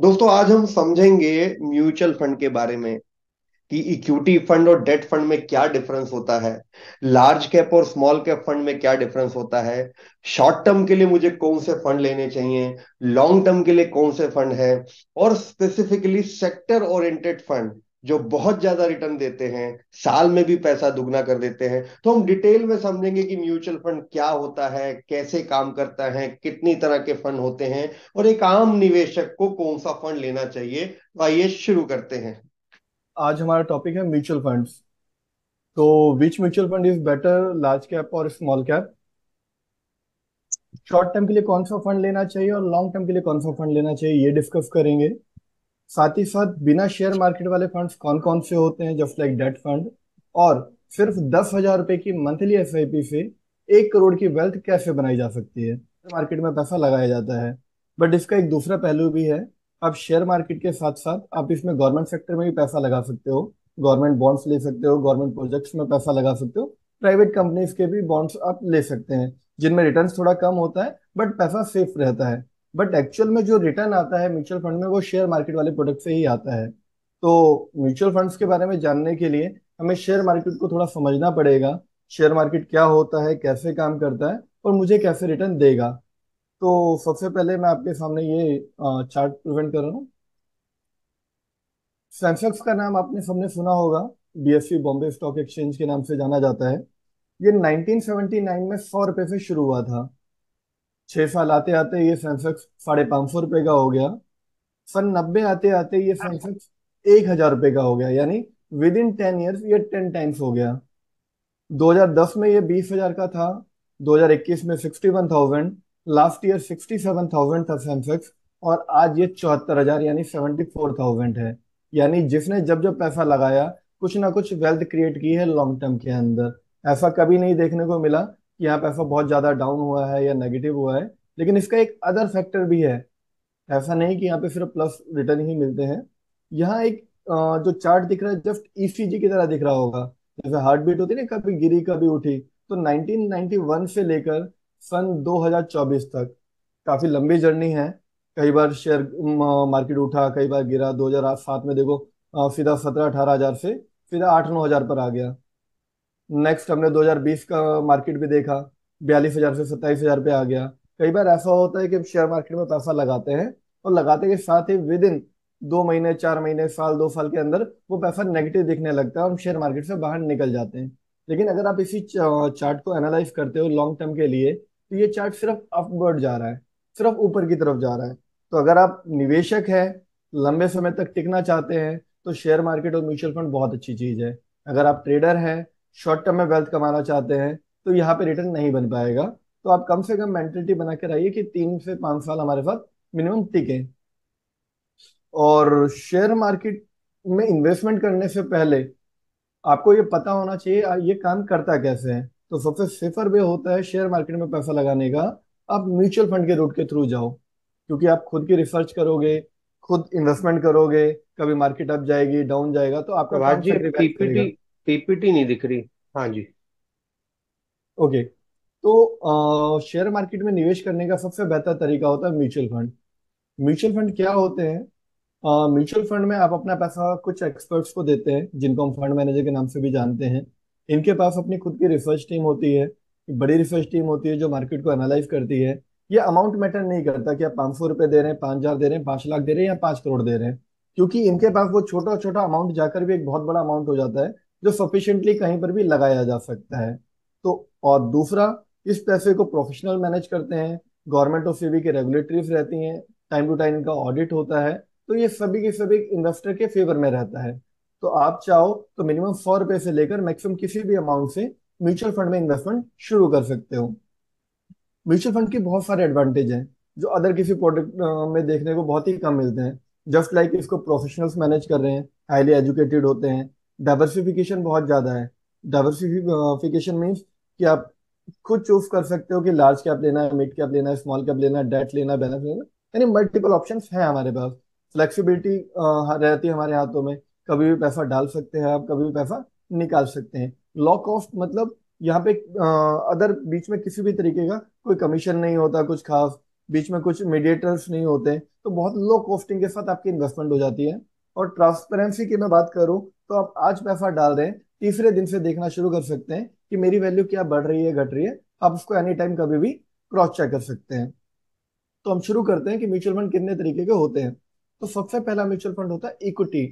दोस्तों आज हम समझेंगे म्यूचुअल फंड के बारे में कि इक्विटी फंड और डेट फंड में क्या डिफरेंस होता है लार्ज कैप और स्मॉल कैप फंड में क्या डिफरेंस होता है शॉर्ट टर्म के लिए मुझे कौन से फंड लेने चाहिए लॉन्ग टर्म के लिए कौन से फंड है और स्पेसिफिकली सेक्टर ओरिएंटेड फंड जो बहुत ज्यादा रिटर्न देते हैं साल में भी पैसा दुगना कर देते हैं तो हम डिटेल में समझेंगे कि म्यूचुअल फंड क्या होता है कैसे काम करता है कितनी तरह के फंड होते हैं और एक आम निवेशक को कौन सा फंड लेना चाहिए तो आइए शुरू करते हैं आज हमारा टॉपिक है म्यूचुअल फंड तो which mutual fund is better large cap और स्मॉल कैप शॉर्ट टर्म के लिए कौन सा फंड लेना चाहिए और लॉन्ग टर्म के लिए कौन सा फंड लेना चाहिए ये डिस्कस करेंगे साथ ही साथ बिना शेयर मार्केट वाले फंड्स कौन कौन से होते हैं जस्ट लाइक डेट फंड और सिर्फ दस हजार रुपए की मंथली एस से एक करोड़ की वेल्थ कैसे बनाई जा सकती है मार्केट में पैसा लगाया जाता है बट इसका एक दूसरा पहलू भी है आप शेयर मार्केट के साथ साथ आप इसमें गवर्नमेंट सेक्टर में भी पैसा लगा सकते हो गवर्नमेंट बॉन्ड्स ले सकते हो गवर्नमेंट प्रोजेक्ट्स में पैसा लगा सकते हो प्राइवेट कंपनीज के भी बॉन्ड्स आप ले सकते हैं जिनमें रिटर्न थोड़ा कम होता है बट पैसा सेफ रहता है बट एक्चुअल में जो रिटर्न आता है म्यूचुअल फंड में वो शेयर मार्केट वाले प्रोडक्ट से ही आता है तो म्यूचुअल फंड्स के बारे में जानने के लिए हमें शेयर मार्केट को थोड़ा समझना पड़ेगा शेयर मार्केट क्या होता है कैसे काम करता है और मुझे कैसे रिटर्न देगा तो सबसे पहले मैं आपके सामने ये चार्ट प्रेजेंट कर रहा हूँ सेंसेक्स का नाम आपने सबने सुना होगा बीएससी बॉम्बे स्टॉक एक्सचेंज के नाम से जाना जाता है ये 1979 में सौ रुपये से शुरू हुआ था छः साल आते आते ये सेंसेक्स साढ़े पाँच सौ रुपये का हो गया सन नब्बे आते आते ये सेंसेक्स हाँ। एक हजार रुपये का हो गया यानी विद इन टेन ईयर्स ये टेन टाइम्स हो गया 2010 में ये बीस हजार का था 2021 में sixty one thousand last year sixty seven thousand था सेंसेक्स और आज ये चौहत्तर हजार यानी सेवेंटी फोर थाउजेंड है यानी जिसने जब जब पैसा लगाया कुछ ना कुछ वेल्थ क्रिएट की है लॉन्ग टर्म के अंदर ऐसा कभी नहीं देखने को मिला यहाँ पैसा बहुत ज़्यादा डाउन हुआ है या नेगेटिव हुआ है लेकिन इसका एक अदर फैक्टर भी है ऐसा नहीं कि यहाँ पे सिर्फ प्लस रिटर्न ही मिलते हैं यहाँ एक जो चार्ट दिख रहा है जस्ट ईसीजी e की तरह दिख रहा होगा जैसे हार्ट बीट होती है ना कभी गिरी कभी उठी तो 1991 से लेकर सन 2024 तक काफी लंबी जर्नी है कई बार शेयर मार्केट उठा कई बार गिरा 2007 में देखो सीधा सत्रह अठारह हजार से सीधा आठ नौ हजार पर आ गया नेक्स्ट हमने 2020 का मार्केट भी देखा बयालीस हजार से सत्ताईस हजार पे आ गया कई बार ऐसा होता है कि हम शेयर मार्केट में पैसा लगाते हैं और लगाते के साथ ही विद इन दो महीने चार महीने साल दो साल के अंदर वो पैसा नेगेटिव दिखने लगता है और हम शेयर मार्केट से बाहर निकल जाते हैं लेकिन अगर आप इसी चार्ट को एनालाइज करते हो लॉन्ग टर्म के लिए तो ये चार्ट सिर्फ अपवर्ड जा रहा है सिर्फ ऊपर की तरफ जा रहा है तो अगर आप निवेशक है लंबे समय तक टिकना चाहते हैं तो शेयर मार्केट और म्यूचुअल फंड बहुत अच्छी चीज है अगर आप ट्रेडर हैं शॉर्ट टर्म में वेल्थ कमाना चाहते हैं तो यहाँ पे रिटर्न नहीं बन पाएगा तो आप कम से कम मेंटेलिटी बना के रहिए कि तीन से पांच साल हमारे साथ मिनिमम टिके और शेयर मार्केट में इन्वेस्टमेंट करने से पहले आपको ये पता होना चाहिए ये काम करता कैसे है तो सबसे सेफर वे होता है शेयर मार्केट में पैसा लगाने का आप म्यूचुअल फंड के रूट के थ्रू जाओ क्योंकि आप खुद की रिसर्च करोगे खुद इन्वेस्टमेंट करोगे कभी मार्केट अप जाएगी डाउन जाएगा तो आपका तो पीपीटी नहीं दिख रही हाँ जी ओके तो शेयर मार्केट में निवेश करने का सबसे बेहतर तरीका होता है म्यूचुअल फंड म्यूचुअल फंड क्या होते हैं म्यूचुअल फंड में आप अपना पैसा कुछ एक्सपर्ट्स को देते हैं जिनको हम फंड मैनेजर के नाम से भी जानते हैं इनके पास अपनी खुद की रिसर्च टीम होती है बड़ी रिसर्च टीम होती है जो मार्केट को एनालाइज करती है ये अमाउंट मैटर नहीं करता कि आप पाँच सौ रुपये दे रहे हैं पाँच हज़ार दे रहे हैं पाँच लाख दे रहे हैं या पाँच करोड़ दे रहे हैं क्योंकि इनके पास वो छोटा छोटा अमाउंट जाकर भी एक बहुत बड़ा अमाउंट हो जाता है जो सफिशियंटली कहीं पर भी लगाया जा सकता है तो और दूसरा इस पैसे को प्रोफेशनल मैनेज करते हैं गवर्नमेंट ऑफ सीबी के रेगुलेटरीज रहती हैं टाइम टू टाइम इनका ऑडिट होता है तो ये सभी के सभी इन्वेस्टर के फेवर में रहता है तो आप चाहो तो मिनिमम सौ रुपए से लेकर मैक्सिमम किसी भी अमाउंट से म्यूचुअल फंड में इन्वेस्टमेंट शुरू कर सकते हो म्यूचुअल फंड के बहुत सारे एडवांटेज हैं जो अदर किसी प्रोडक्ट में देखने को बहुत ही कम मिलते हैं जस्ट लाइक like इसको प्रोफेशनल्स मैनेज कर रहे हैं हाईली एजुकेटेड होते हैं डाइवर्सिफिकेशन बहुत ज़्यादा है डाइवर्सिफिकेशन मीन्स कि आप खुद चूज कर सकते हो कि लार्ज कैप लेना है मिड कैप लेना है स्मॉल कैप लेना है डेट लेना है बैलेंस लेना यानी मल्टीपल ऑप्शन है हमारे पास फ्लेक्सीबिलिटी रहती है हमारे हाथों में कभी भी पैसा डाल सकते हैं आप कभी भी पैसा निकाल सकते हैं लॉ कॉस्ट मतलब यहाँ पे अदर बीच में किसी भी तरीके का कोई कमीशन नहीं होता कुछ खास बीच में कुछ मीडिएटर्स नहीं होते तो बहुत लो कॉस्टिंग के साथ आपकी इन्वेस्टमेंट हो जाती है और ट्रांसपेरेंसी की मैं बात करूं तो आप आज पैसा डाल रहे हैं तीसरे दिन से देखना शुरू कर सकते हैं कि मेरी वैल्यू क्या बढ़ रही है घट रही है आप उसको एनी टाइम कभी भी क्रॉस चेक कर सकते हैं तो हम शुरू करते हैं कि म्यूचुअल फंड कितने तरीके के होते हैं तो सबसे पहला म्यूचुअल फंड होता है इक्विटी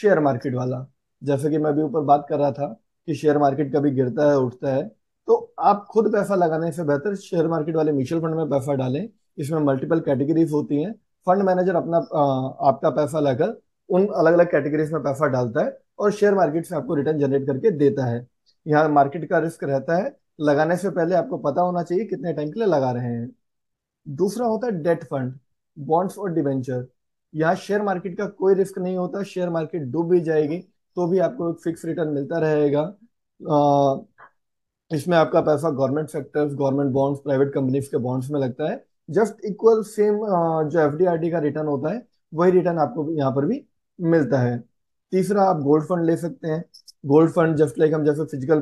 शेयर मार्केट वाला जैसे कि मैं अभी ऊपर बात कर रहा था कि शेयर मार्केट कभी गिरता है उठता है तो आप खुद पैसा लगाने से बेहतर शेयर मार्केट वाले म्यूचुअल फंड में पैसा डालें इसमें मल्टीपल कैटेगरीज होती हैं फंड मैनेजर अपना आ, आपका पैसा लगाकर उन अलग अलग कैटेगरीज में पैसा डालता है और शेयर मार्केट से आपको रिटर्न जनरेट करके देता है यहाँ मार्केट का रिस्क रहता है लगाने से पहले आपको पता होना चाहिए कितने टाइम के लिए लगा रहे हैं दूसरा होता है डेट फंड बॉन्ड्स और डिवेंचर यहाँ शेयर मार्केट का कोई रिस्क नहीं होता शेयर मार्केट डूब भी जाएगी तो भी आपको एक फिक्स रिटर्न मिलता रहेगा इसमें आपका पैसा government sectors government bonds private companies के बॉन्ड्स में लगता है जस्ट इक्वल सेम जो एफ का रिटर्न होता है वही रिटर्न आपको यहाँ पर भी मिलता है तीसरा आप गोल्ड फंड ले सकते हैं गोल्ड फंड जस्ट लाइक हम जैसे फिजिकल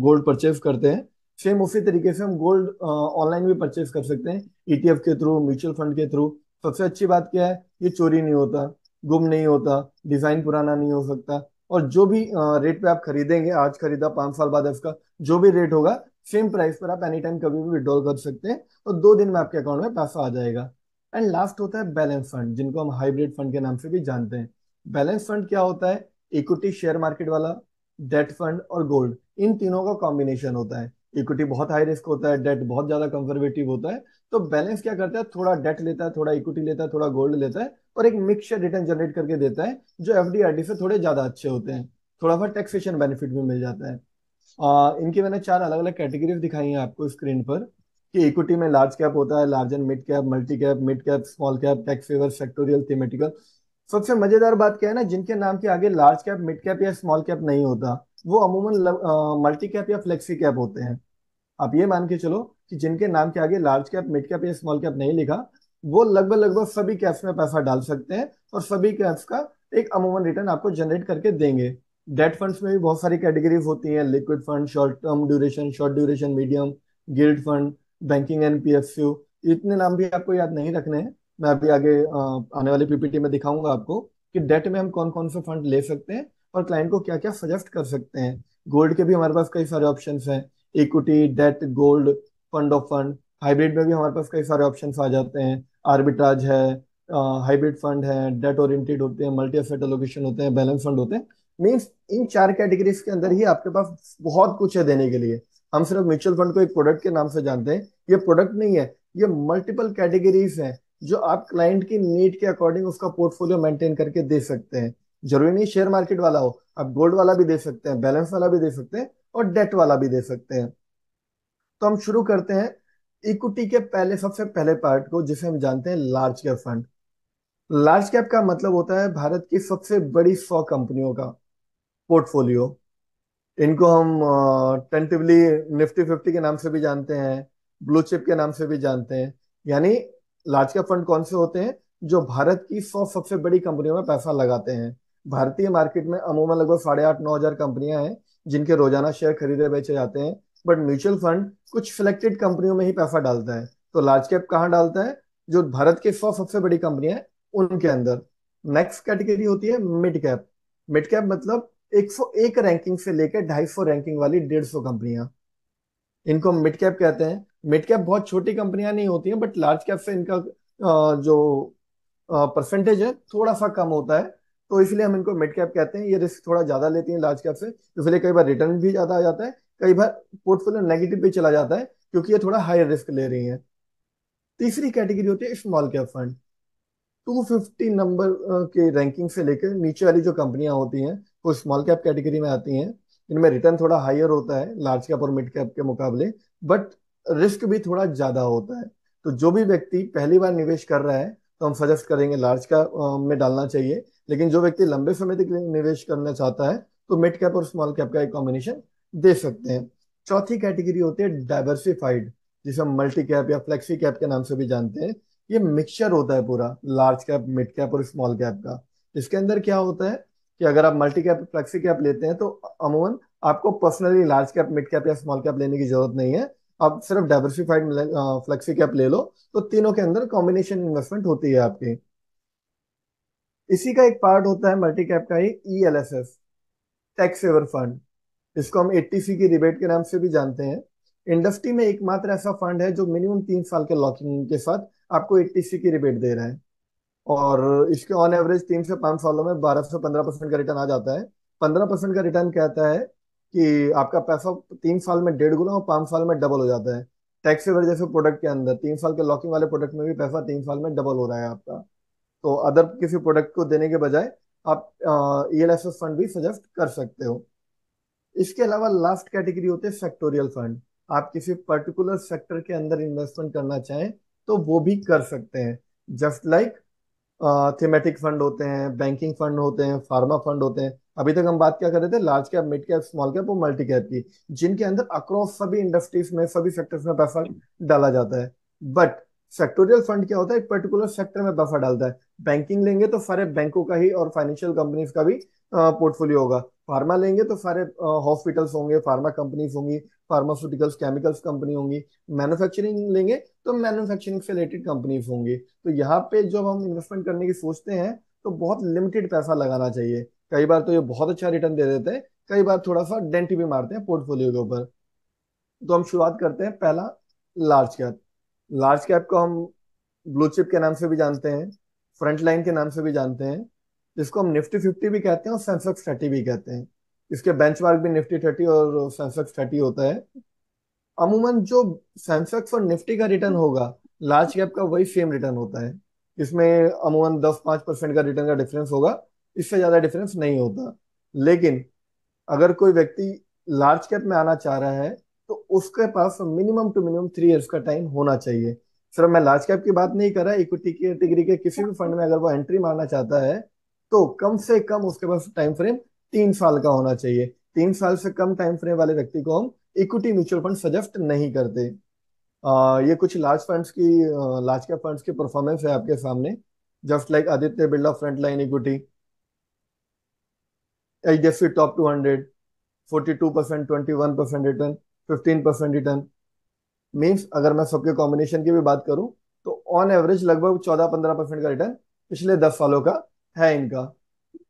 गोल्ड परचेज करते हैं सेम उसी तरीके से हम गोल्ड ऑनलाइन भी परचेज कर सकते हैं ईटीएफ e के थ्रू म्यूचुअल फंड के थ्रू सबसे अच्छी बात क्या है ये चोरी नहीं होता गुम नहीं होता डिजाइन पुराना नहीं हो सकता और जो भी रेट पे आप खरीदेंगे आज खरीदा पांच साल बाद इसका जो भी रेट होगा सेम प्राइस पर आप एनी टाइम कभी भी विड्रॉल कर सकते हैं और दो दिन में आपके अकाउंट में पैसा आ जाएगा एंड लास्ट होता है बैलेंस फंड जिनको हम हाइब्रिड फंड के नाम से भी जानते हैं बैलेंस फंड क्या होता है इक्विटी शेयर मार्केट वाला डेट फंड और गोल्ड इन तीनों का कॉम्बिनेशन होता है इक्विटी बहुत हाई रिस्क होता है डेट बहुत ज्यादा कंजर्वेटिव होता है तो बैलेंस क्या करता है थोड़ा डेट लेता है थोड़ा इक्विटी लेता है थोड़ा गोल्ड लेता है और एक मिक्सचर रिटर्न जनरेट करके देता है जो एफ से थोड़े ज्यादा अच्छे होते हैं थोड़ा सा टैक्सेशन बेनिफिट भी मिल जाता है आ, इनकी मैंने चार अलग अलग कैटेगरीज दिखाई हैं आपको स्क्रीन पर कि इक्विटी में लार्ज कैप होता है large and mid cap multi cap mid cap small cap tax favour sectoral thematical सबसे मजेदार बात क्या है ना जिनके नाम के आगे लार्ज कैप मिड कैप या स्मॉल कैप नहीं होता वो अमूमन मल्टी कैप या फ्लेक्सी कैप होते हैं आप ये मान के चलो कि जिनके नाम के आगे लार्ज कैप मिड कैप या स्मॉल कैप नहीं लिखा वो लगभग लगभग सभी कैप्स में पैसा डाल सकते हैं और सभी कैप्स का एक अमूमन रिटर्न आपको जनरेट करके देंगे डेट फंड्स में भी बहुत सारी कैटेगरीज होती हैं liquid fund short term duration short duration medium gilt fund banking and PSU इतने नाम भी आपको याद नहीं रखने हैं मैं अभी आगे आने वाली पीपीटी में दिखाऊंगा आपको कि डेट में हम कौन कौन से फंड ले सकते हैं और क्लाइंट को क्या क्या सजेस्ट कर सकते हैं गोल्ड के भी हमारे पास कई सारे ऑप्शन हैं equity debt gold fund of fund hybrid में भी हमारे पास कई सारे ऑप्शन आ जाते हैं आर्बिट्राज है हाइब्रिड फंड है डेट ओरिएंटेड होते हैं मल्टी एसेट एलोकेशन होते हैं बैलेंस फंड होते हैं मीन्स इन चार कैटेगरीज के अंदर ही आपके पास बहुत कुछ है देने के लिए हम सिर्फ म्यूचुअल फंड को एक प्रोडक्ट के नाम से जानते हैं ये प्रोडक्ट नहीं है ये मल्टीपल कैटेगरीज हैं जो आप क्लाइंट की नीड के अकॉर्डिंग उसका पोर्टफोलियो मेंटेन करके दे सकते हैं जरूरी नहीं शेयर मार्केट वाला हो आप गोल्ड वाला भी दे सकते हैं बैलेंस वाला भी दे सकते हैं और डेट वाला भी दे सकते हैं तो हम शुरू करते हैं इक्विटी के पहले सबसे पहले पार्ट को जिसे हम जानते हैं large cap fund large cap का मतलब होता है भारत की सबसे बड़ी सौ कंपनियों का पोर्टफोलियो इनको हम टेंटिवली निफ्टी फिफ्टी के नाम से भी जानते हैं ब्लू चिप के नाम से भी जानते हैं यानी लार्ज कैप फंड कौन से होते हैं जो भारत की सौ सबसे बड़ी कंपनियों में पैसा लगाते हैं भारतीय मार्केट में अमूमन लगभग साढ़े आठ नौ हजार कंपनियां हैं जिनके रोजाना शेयर खरीदे बेचे जाते हैं बट म्यूचुअल फंड कुछ सिलेक्टेड कंपनियों में ही पैसा डालता है तो लार्ज कैप कहाँ डालता है जो भारत की सौ सबसे बड़ी कंपनियां हैं उनके अंदर नेक्स्ट कैटेगरी होती है मिड कैप मिड कैप मतलब एक सौ एक रैंकिंग से लेकर ढाई सौ रैंकिंग वाली डेढ़ सौ कंपनियां इनको हम मिड कैप कहते हैं मिड कैप बहुत छोटी कंपनियां नहीं होती हैं बट लार्ज कैप से इनका जो परसेंटेज है थोड़ा सा कम होता है तो इसलिए हम इनको मिड कैप कहते हैं ये रिस्क थोड़ा ज्यादा लेती है लार्ज कैप से तो इसलिए कई बार रिटर्न भी ज्यादा आ जाता है कई बार पोर्टफोलियो नेगेटिव भी चला जाता है क्योंकि ये थोड़ा हाई रिस्क ले रही है तीसरी कैटेगरी होती है स्मॉल कैप फंड 250 नंबर के रैंकिंग से लेकर नीचे वाली जो कंपनियां होती हैं वो स्मॉल कैप कैटेगरी में आती हैं इनमें रिटर्न थोड़ा हायर होता है लार्ज कैप और मिड कैप के मुकाबले बट रिस्क भी थोड़ा ज़्यादा होता है तो जो भी व्यक्ति पहली बार निवेश कर रहा है तो हम सजेस्ट करेंगे लार्ज कैप में डालना चाहिए लेकिन जो व्यक्ति लंबे समय तक निवेश करना चाहता है तो मिड कैप और स्मॉल कैप का एक कॉम्बिनेशन दे सकते हैं चौथी कैटेगरी होती है डाइवर्सिफाइड जिसे हम मल्टी कैप या फ्लेक्सी कैप के नाम से भी जानते हैं ये मिक्सचर होता है पूरा लार्ज कैप मिड कैप और स्मॉल कैप का इसके अंदर क्या होता है कि अगर आप मल्टी कैप फ्लेक्सी कैप लेते हैं तो अमूमन आपको personally large cap mid cap या स्मॉल कैप लेने की जरूरत नहीं है आप सिर्फ डाइवर्सिफाइड फ्लेक्सी कैप ले लो तो तीनों के अंदर कॉम्बिनेशन इन्वेस्टमेंट होती है आपकी इसी का एक पार्ट होता है मल्टी कैप का ही E L S S tax saver fund इसको हम एटीसी की रिबेट के नाम से भी जानते हैं इंडस्ट्री में एकमात्र ऐसा फंड है जो मिनिमम तीन साल के लॉकिंग के साथ आपको एटीसी की रिबेट दे रहा है और इसके ऑन एवरेज तीन से पांच सालों में बारह से पंद्रह परसेंट का रिटर्न आ जाता है पंद्रह परसेंट का रिटर्न कहता है कि आपका पैसा तीन साल में डेढ़ गुना और पांच साल में डबल हो जाता है टैक्स सेवर जैसे प्रोडक्ट के अंदर तीन साल के लॉकिंग वाले प्रोडक्ट में भी पैसा तीन साल में डबल हो रहा है आपका तो अदर किसी प्रोडक्ट को देने के बजाय आप E L S S fund भी सजेस्ट कर सकते हो इसके अलावा लास्ट कैटेगरी होते हैं सेक्टोरियल फंड आप किसी पर्टिकुलर सेक्टर के अंदर इन्वेस्टमेंट करना चाहें तो वो भी कर सकते हैं just like like thematic fund होते हैं बैंकिंग फंड होते हैं फार्मा फंड होते हैं अभी तक हम बात क्या कर रहे थे large cap mid cap small cap और मल्टी कैप की जिनके अंदर अक्रॉस सभी इंडस्ट्रीज में सभी सेक्टर्स में पैसा डाला जाता है बट सेक्टोरियल फंड क्या होता है एक पर्टिकुलर सेक्टर में पैसा डालता है बैंकिंग लेंगे तो सारे बैंकों का ही और फाइनेंशियल कंपनीज का भी पोर्टफोलियो होगा फार्मा लेंगे तो सारे हॉस्पिटल्स होंगे फार्मा कंपनीज होंगी फार्मास्यूटिकल्स केमिकल्स कंपनी होंगी मैन्युफैक्चरिंग लेंगे तो मैन्युफैक्चरिंग से रिलेटेड कंपनीज होंगी तो यहाँ पे जब हम इन्वेस्टमेंट करने की सोचते हैं तो बहुत लिमिटेड पैसा लगाना चाहिए कई बार तो ये बहुत अच्छा रिटर्न दे देते हैं कई बार थोड़ा सा डेंट भी मारते हैं पोर्टफोलियो के ऊपर तो हम शुरुआत करते हैं पहला लार्ज कैप लार्ज कैप को हम ब्लू चिप के नाम से भी जानते हैं फ्रंट लाइन के नाम से भी जानते हैं जिसको हम निफ्टी फिफ्टी भी कहते हैं और सेंसेक्स थर्टी भी कहते हैं इसके बेंच भी निफ्टी थर्टी और सेंसेक्स थर्टी होता है अमूमन जो सेंसेक्स और निफ्टी का रिटर्न होगा लार्ज कैप का वही सेम रिटर्न होता है इसमें अमूमन दस पांच परसेंट का रिटर्न का डिफरेंस होगा इससे ज़्यादा डिफरेंस नहीं होता लेकिन अगर कोई व्यक्ति लार्ज कैप में आना चाह रहा है तो उसके पास minimum two minimum three years का टाइम होना चाहिए सिर्फ मैं लार्ज कैप की बात नहीं कर रहा इक्विटी कैटेगरी के किसी भी फंड में अगर वो एंट्री मारना चाहता है तो कम से कम उसके पास टाइम फ्रेम तीन साल का होना चाहिए तीन साल से कम टाइम फ्रेम वाले व्यक्ति को हम इक्विटी म्यूचुअल फंड सजेस्ट नहीं करते आ, ये कुछ लार्ज फंड्स की लार्ज कैप फंड्स की परफॉर्मेंस है आपके सामने just like Aditya Birla front line equity H D F C top two hundred forty two percent twenty one percent return fifteen percent return means अगर मैं सबके कॉम्बिनेशन की भी बात करूं तो ऑन एवरेज लगभग चौदह पंद्रह परसेंट का रिटर्न पिछले दस सालों का है इनका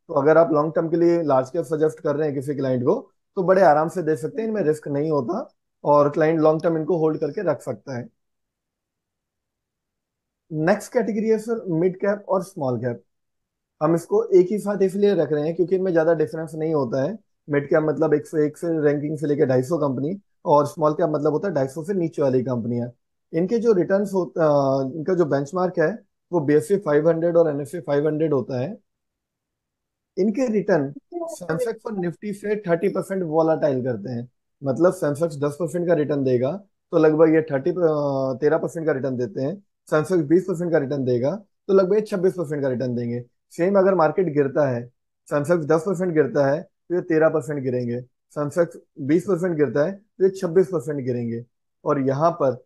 तो अगर आप लॉन्ग टर्म के लिए लार्ज कैप सजेस्ट कर रहे हैं किसी क्लाइंट को तो बड़े आराम से दे सकते हैं इनमें रिस्क नहीं होता और क्लाइंट लॉन्ग टर्म इनको होल्ड करके रख सकता है नेक्स्ट कैटेगरी है सर मिड कैप और स्मॉल कैप हम इसको एक ही साथ इसलिए रख रहे हैं क्योंकि इनमें ज्यादा डिफरेंस नहीं होता है मिड कैप मतलब एक सौ एक से रैंकिंग से लेकर ढाई सौ कंपनी और स्मॉल कैप मतलब होता है ढाई सौ से नीचे वाली कंपनियां इनके जो रिटर्न इनका जो बेंचमार्क है वो बी एस फाइव हंड्रेड और एन एफ फाइव हंड्रेड होता है इनके रिटर्न सैमसंग और निफ्टी से थर्टी परसेंट वॉलाटाइल करते हैं मतलब सैमसंग दस परसेंट का रिटर्न देगा तो लगभग ये थर्टी तेरह परसेंट का रिटर्न देते हैं सैमसंग बीस परसेंट का रिटर्न देगा तो लगभग ये छब्बीस परसेंट का रिटर्न देंगे सेम अगर मार्केट गिरता है सैमसंग दस परसेंट गिरता है तो ये तेरह परसेंट गिरेंगे सैमसंग बीस परसेंट गिरता है तो ये छब्बीस परसेंट गिरेंगे और यहाँ पर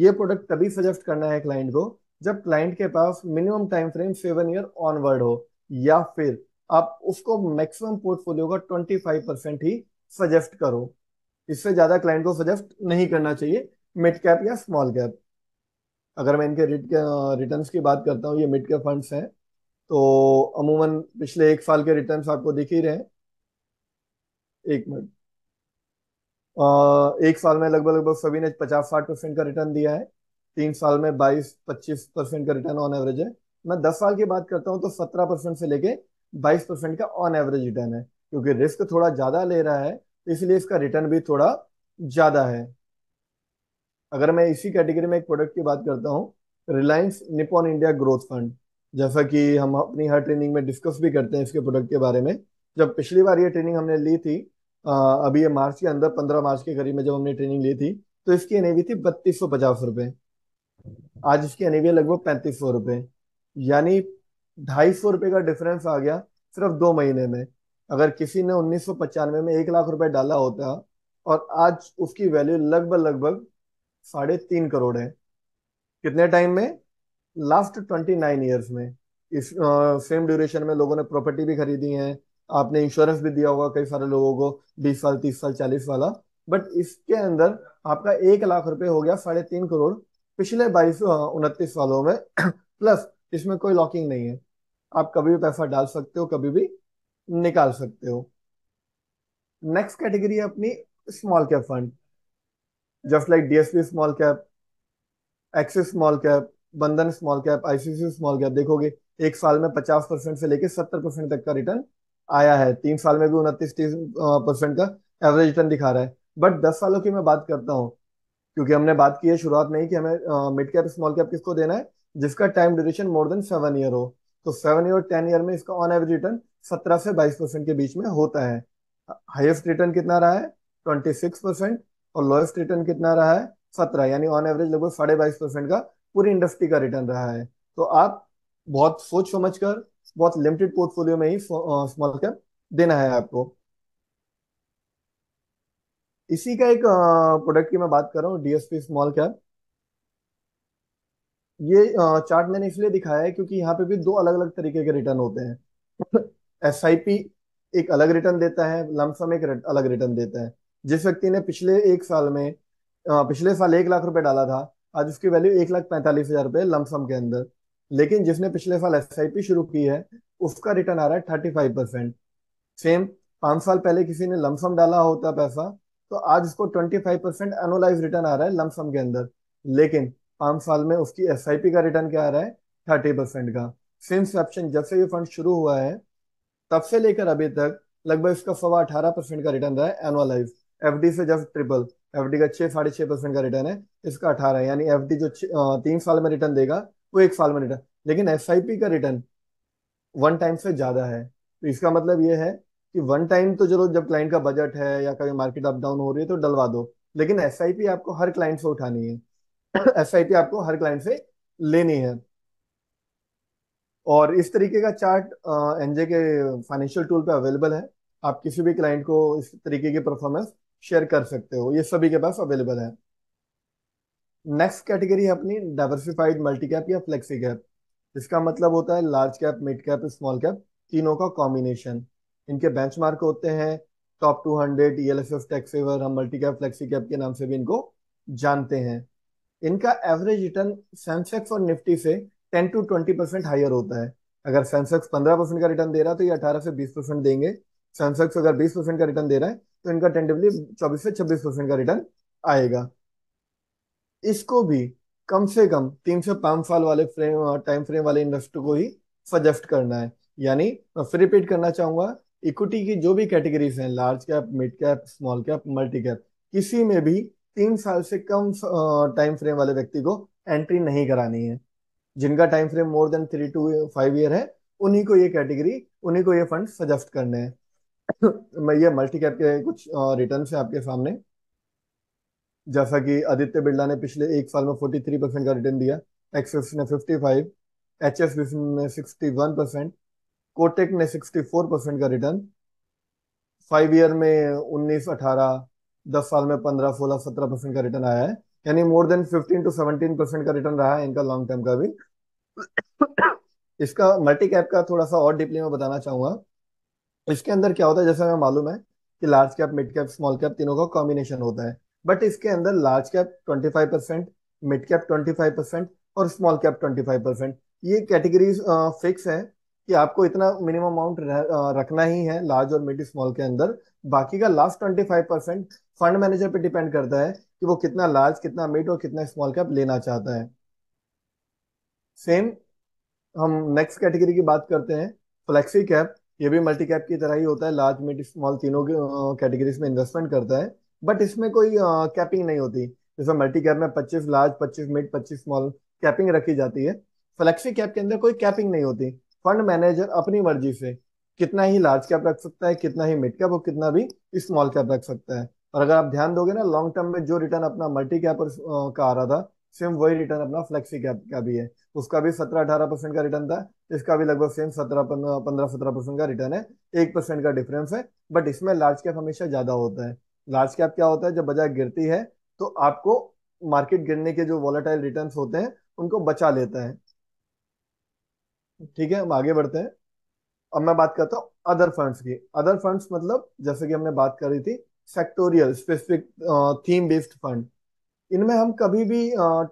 ये प्रोडक्ट तभी सजेस्ट करना है क्लाइंट को जब क्लाइंट के पास minimum time frame seven year onward हो या फिर आप उसको मैक्सिमम पोर्टफोलियो का ट्वेंटी फाइव परसेंट ही सजेस्ट करो इससे ज्यादा क्लाइंट को सजेस्ट नहीं करना चाहिए मिड कैप या स्मॉल कैप अगर मैं इनके रिटर्न की बात करता हूँ ये मिड कैप फंड्स हैं तो अमूमन पिछले एक साल के रिटर्न आपको दिख ही रहे हैं एक मिनट एक साल में लगभग लगभग सभी ने पचास साठ परसेंट का रिटर्न दिया है तीन साल में बाईस पच्चीस परसेंट का रिटर्न ऑन एवरेज है मैं दस साल की बात करता हूँ तो सत्रह परसेंट से लेके बाईस परसेंट का ऑन एवरेज रिटर्न है क्योंकि रिस्क थोड़ा ज्यादा ले रहा है इसलिए इसका रिटर्न भी थोड़ा ज्यादा है अगर मैं इसी कैटेगरी में एक प्रोडक्ट की बात करता हूँ Reliance Nippon India growth fund जैसा कि हम अपनी हर ट्रेनिंग में डिस्कस भी करते हैं इसके प्रोडक्ट के बारे में जब पिछली बार ये ट्रेनिंग हमने ली थी अभी ये मार्च के अंदर पंद्रह मार्च के करीब में जब हमने ट्रेनिंग ली थी तो इसकी एन थी बत्तीस सौ पचास रुपये आज इसकी अनिविया लगभग पैंतीस सौ रुपये यानी ढाई सौ रुपये का डिफरेंस आ गया सिर्फ दो महीने में अगर किसी ने उन्नीस सौ पचानवे में एक लाख रुपए डाला होता और आज उसकी वैल्यू लगभग लगभग साढ़े तीन करोड़ है कितने टाइम में लास्ट ट्वेंटी नाइन ईयर्स में इस सेम ड्यूरेशन में लोगों ने प्रॉपर्टी भी खरीदी है आपने इंश्योरेंस भी दिया होगा कई सारे लोगों को बीस साल तीस साल चालीस वाला बट इसके अंदर आपका एक लाख रुपए हो गया साढ़े तीन करोड़ पिछले बाईस हाँ, उनतीस सालों में प्लस इसमें कोई लॉकिंग नहीं है आप कभी भी पैसा डाल सकते हो कभी भी निकाल सकते हो नेक्स्ट कैटेगरी है अपनी small cap fund just like DSP small cap Axis small cap Bandhan small cap ICC small cap देखोगे एक साल में पचास परसेंट से लेकर सत्तर परसेंट तक का रिटर्न आया है तीन साल में भी उनतीस तीस हाँ, परसेंट का एवरेज रिटर्न दिखा रहा है बट दस सालों की मैं बात करता हूँ क्योंकि हमने बात की है शुरुआत में ही कि हमें मिड कैप स्मॉल कैप किसको देना है जिसका time duration more than seven year हो तो सेवन ईयर टेन ईयर में इसका ऑन एवरेज रिटर्न सत्रह से बाईस परसेंट के बीच में होता है हाईएस्ट रिटर्न कितना रहा है ट्वेंटी सिक्स परसेंट और लोएस्ट रिटर्न कितना रहा है सत्रह यानी ऑन एवरेज लगभग साढ़े बाईस परसेंट का पूरी इंडस्ट्री का रिटर्न रहा है तो आप बहुत सोच समझ कर बहुत लिमिटेड पोर्टफोलियो में ही स्मॉल कैप देना है आपको इसी का एक प्रोडक्ट की मैं बात कर रहा हूँ डीएसपी स्मॉल कैप ये चार्ट मैंने इसलिए दिखाया है क्योंकि यहाँ पे भी दो अलग अलग तरीके के रिटर्न होते हैं एस एक अलग रिटर्न देता है लमसम एक अलग रिटर्न देता है जिस व्यक्ति ने पिछले एक साल में पिछले साल एक लाख रुपए डाला था आज उसकी वैल्यू एक लाख पैंतालीस हजार रुपए लमसम के अंदर लेकिन जिसने पिछले साल एस शुरू की है उसका रिटर्न आ रहा है थर्टी फाइव परसेंट सेम पांच साल पहले किसी ने लमसम डाला होता पैसा तो आज इसको 25 परसेंट एनोलाइज रिटर्न आ रहा है लमसम के अंदर लेकिन पांच साल में उसकी एस का रिटर्न क्या आ रहा है थर्टी परसेंट का सिंस ऑप्शन जब से ये फंड शुरू हुआ है तब से लेकर अभी तक लगभग इसका सवा अठारह परसेंट का रिटर्न रहा है एनुअलाइज एफ से जब ट्रिपल एफ का छह साढ़े छह परसेंट का रिटर्न है इसका अठारह यानी एफ जो तीन साल में रिटर्न देगा वो एक साल में रिटर्न लेकिन एस का रिटर्न वन टाइम से ज्यादा है तो इसका मतलब ये है कि वन टाइम तो चलो जब क्लाइंट का बजट है या कभी मार्केट अप डाउन हो रही है तो डलवा दो लेकिन एस आपको हर क्लाइंट से उठानी है एस आपको हर क्लाइंट से लेनी है और इस तरीके का चार्ट एनजे के फाइनेंशियल टूल पे अवेलेबल है आप किसी भी क्लाइंट को इस तरीके की परफॉर्मेंस शेयर कर सकते हो ये सभी के पास अवेलेबल है नेक्स्ट कैटेगरी है अपनी डाइवर्सिफाइड मल्टी कैप या फ्लेक्सी कैप इसका मतलब होता है large cap mid cap small cap तीनों का कॉम्बिनेशन इनके बेंचमार्क होते हैं top two hundred E L F F tax favour हम मल्टी कैप फ्लेक्सी कैप के नाम से भी इनको जानते हैं इनका एवरेज रिटर्न सेंसेक्स और निफ्टी से ten to twenty percent higher होता है अगर सेंसेक्स पंद्रह परसेंट का रिटर्न दे रहा है तो ये अठारह से बीस परसेंट देंगे सेंसेक्स अगर बीस परसेंट का रिटर्न दे रहा है तो इनका टेंटिवली चौबीस से छब्बीस परसेंट का रिटर्न आएगा इसको भी कम से कम तीन से पांच साल वाले फ्रेम टाइम फ्रेम वाले इन्वेस्टर को ही सजेस्ट करना है यानी मैं फिर रिपीट करना चाहूंगा इक्विटी की जो भी कैटेगरीज हैं large cap mid cap small cap multi cap किसी में भी तीन साल से कम टाइम फ्रेम वाले व्यक्ति को एंट्री नहीं करानी है जिनका time frame more than three to five year है उन्हीं को ये कैटेगरी उन्हीं को ये फंड सजेस्ट करने हैं मैं ये मल्टी कैप के कुछ रिटर्न है आपके सामने जैसा कि आदित्य बिरला ने पिछले एक साल में फोर्टी थ्री परसेंट का रिटर्न दिया एक्सेस ने फिफ्टी फाइव एच एस ने सिक्सटी वन परसेंट कोटेक ने 64 परसेंट का रिटर्न फाइव ईयर में 19, 18, दस साल में 15, 16, 17 परसेंट का रिटर्न आया है यानी मोर देन 15 टू 17 परसेंट का रिटर्न रहा है इनका लॉन्ग टर्म का भी इसका मल्टी कैप का थोड़ा सा और डीपली मैं बताना चाहूंगा इसके अंदर क्या होता है जैसे हमें मालूम है कि large cap mid cap small cap तीनों का कॉम्बिनेशन होता है बट इसके अंदर large cap twenty five percent mid cap twenty five percent और small cap twenty five percent ये कैटेगरीज फिक्स है कि आपको इतना मिनिमम अमाउंट रखना ही है लार्ज और मिड स्मॉल के अंदर बाकी का last twenty five percent fund manager पे डिपेंड करता है कि वो कितना लार्ज कितना मिड और कितना स्मॉल कैप लेना चाहता है सेम हम नेक्स्ट कैटेगरी की बात करते हैं फ्लेक्सी कैप ये भी मल्टी कैप की तरह ही होता है लार्ज मिड स्मॉल तीनों कैटेगरीज में इन्वेस्टमेंट करता है बट इसमें कोई कैपिंग नहीं होती जैसे मल्टी कैप में पच्चीस लार्ज पच्चीस मिड पच्चीस स्मॉल कैपिंग रखी जाती है फ्लेक्सी कैप के अंदर कोई कैपिंग नहीं होती फंड मैनेजर अपनी मर्जी से कितना ही लार्ज कैप रख सकता है कितना ही मिड कैप और कितना भी स्मॉल कैप रख सकता है और अगर आप ध्यान दोगे ना लॉन्ग टर्म में जो रिटर्न अपना मल्टी कैप का आ रहा था सेम वही रिटर्न अपना फ्लेक्सी कैप का भी है उसका भी सत्रह अठारह परसेंट का रिटर्न था इसका भी लगभग सेम सत्रह पंद्रह सत्रह परसेंट का रिटर्न है एक परसेंट का डिफरेंस है बट इसमें लार्ज कैप हमेशा ज्यादा होता है लार्ज कैप क्या होता है जब बाजार गिरती है तो आपको मार्केट गिरने के जो वॉलेटाइल रिटर्न होते हैं उनको बचा लेता है ठीक है हम आगे बढ़ते हैं अब मैं बात करता हूँ अदर फंड्स की अदर फंड्स मतलब जैसे कि हमने बात करी थी sectorial specific theme based fund इनमें हम कभी भी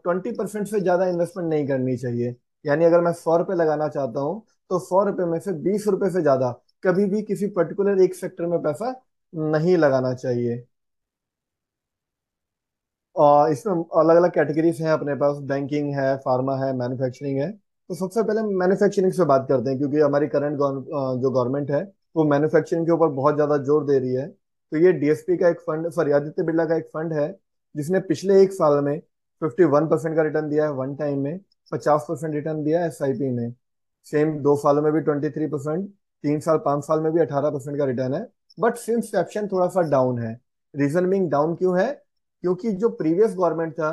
ट्वेंटी परसेंट से ज़्यादा इन्वेस्टमेंट नहीं करनी चाहिए यानी अगर मैं सौ रुपये लगाना चाहता हूँ तो सौ रुपये में से बीस रुपये से ज़्यादा कभी भी किसी पर्टिकुलर एक सेक्टर में पैसा नहीं लगाना चाहिए और इसमें अलग अलग कैटेगरीज हैं अपने पास बैंकिंग है फार्मा है मैन्युफैक्चरिंग है तो सबसे पहले मैन्युफैक्चरिंग से बात करते हैं क्योंकि हमारी करंट जो गवर्नमेंट है वो मैन्युफैक्चरिंग के ऊपर बहुत ज़्यादा जोर दे रही है तो ये डीएसपी का एक फंड सॉरी आदित्य बिरला का एक फंड है जिसने पिछले एक साल में फिफ्टी वन परसेंट का रिटर्न दिया है वन टाइम में पचास परसेंट रिटर्न दिया है एस में सेम दो सालों में भी ट्वेंटी थ्री परसेंट तीन साल पांच साल में भी अठारह परसेंट का रिटर्न है बट सिंस एक्शन थोड़ा सा डाउन है रीजन बिंग डाउन क्यों है क्योंकि जो प्रीवियस गवर्नमेंट था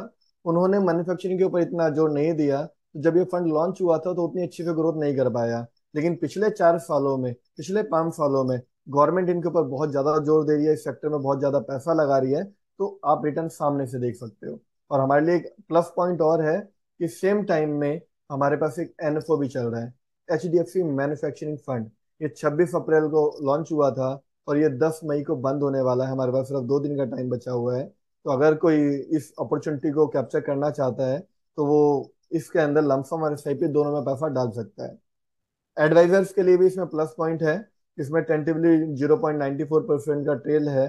उन्होंने मैन्युफैक्चरिंग के ऊपर इतना जोर नहीं दिया जब ये फंड लॉन्च हुआ था तो उतनी अच्छी से ग्रोथ नहीं कर पाया लेकिन पिछले चार सालों में पिछले पांच सालों में गवर्नमेंट इनके ऊपर बहुत ज्यादा जोर दे रही है इस सेक्टर में बहुत ज्यादा पैसा लगा रही है तो आप रिटर्न सामने से देख सकते हो और हमारे लिए एक प्लस पॉइंट और है कि सेम टाइम में हमारे पास एक एनएफओ भी चल रहा है H D F C manufacturing fund ये छब्बीस अप्रैल को लॉन्च हुआ था और ये दस मई को बंद होने वाला है हमारे पास सिर्फ दो दिन का टाइम बचा हुआ है तो अगर कोई इस अपॉर्चुनिटी को कैप्चर करना चाहता है तो वो इसके अंदर लमसम और एस दोनों में पैसा डाल सकता है एडवाइजर्स के लिए भी इसमें प्लस पॉइंट है इसमें tentatively zero point ninety four percent का ट्रेल है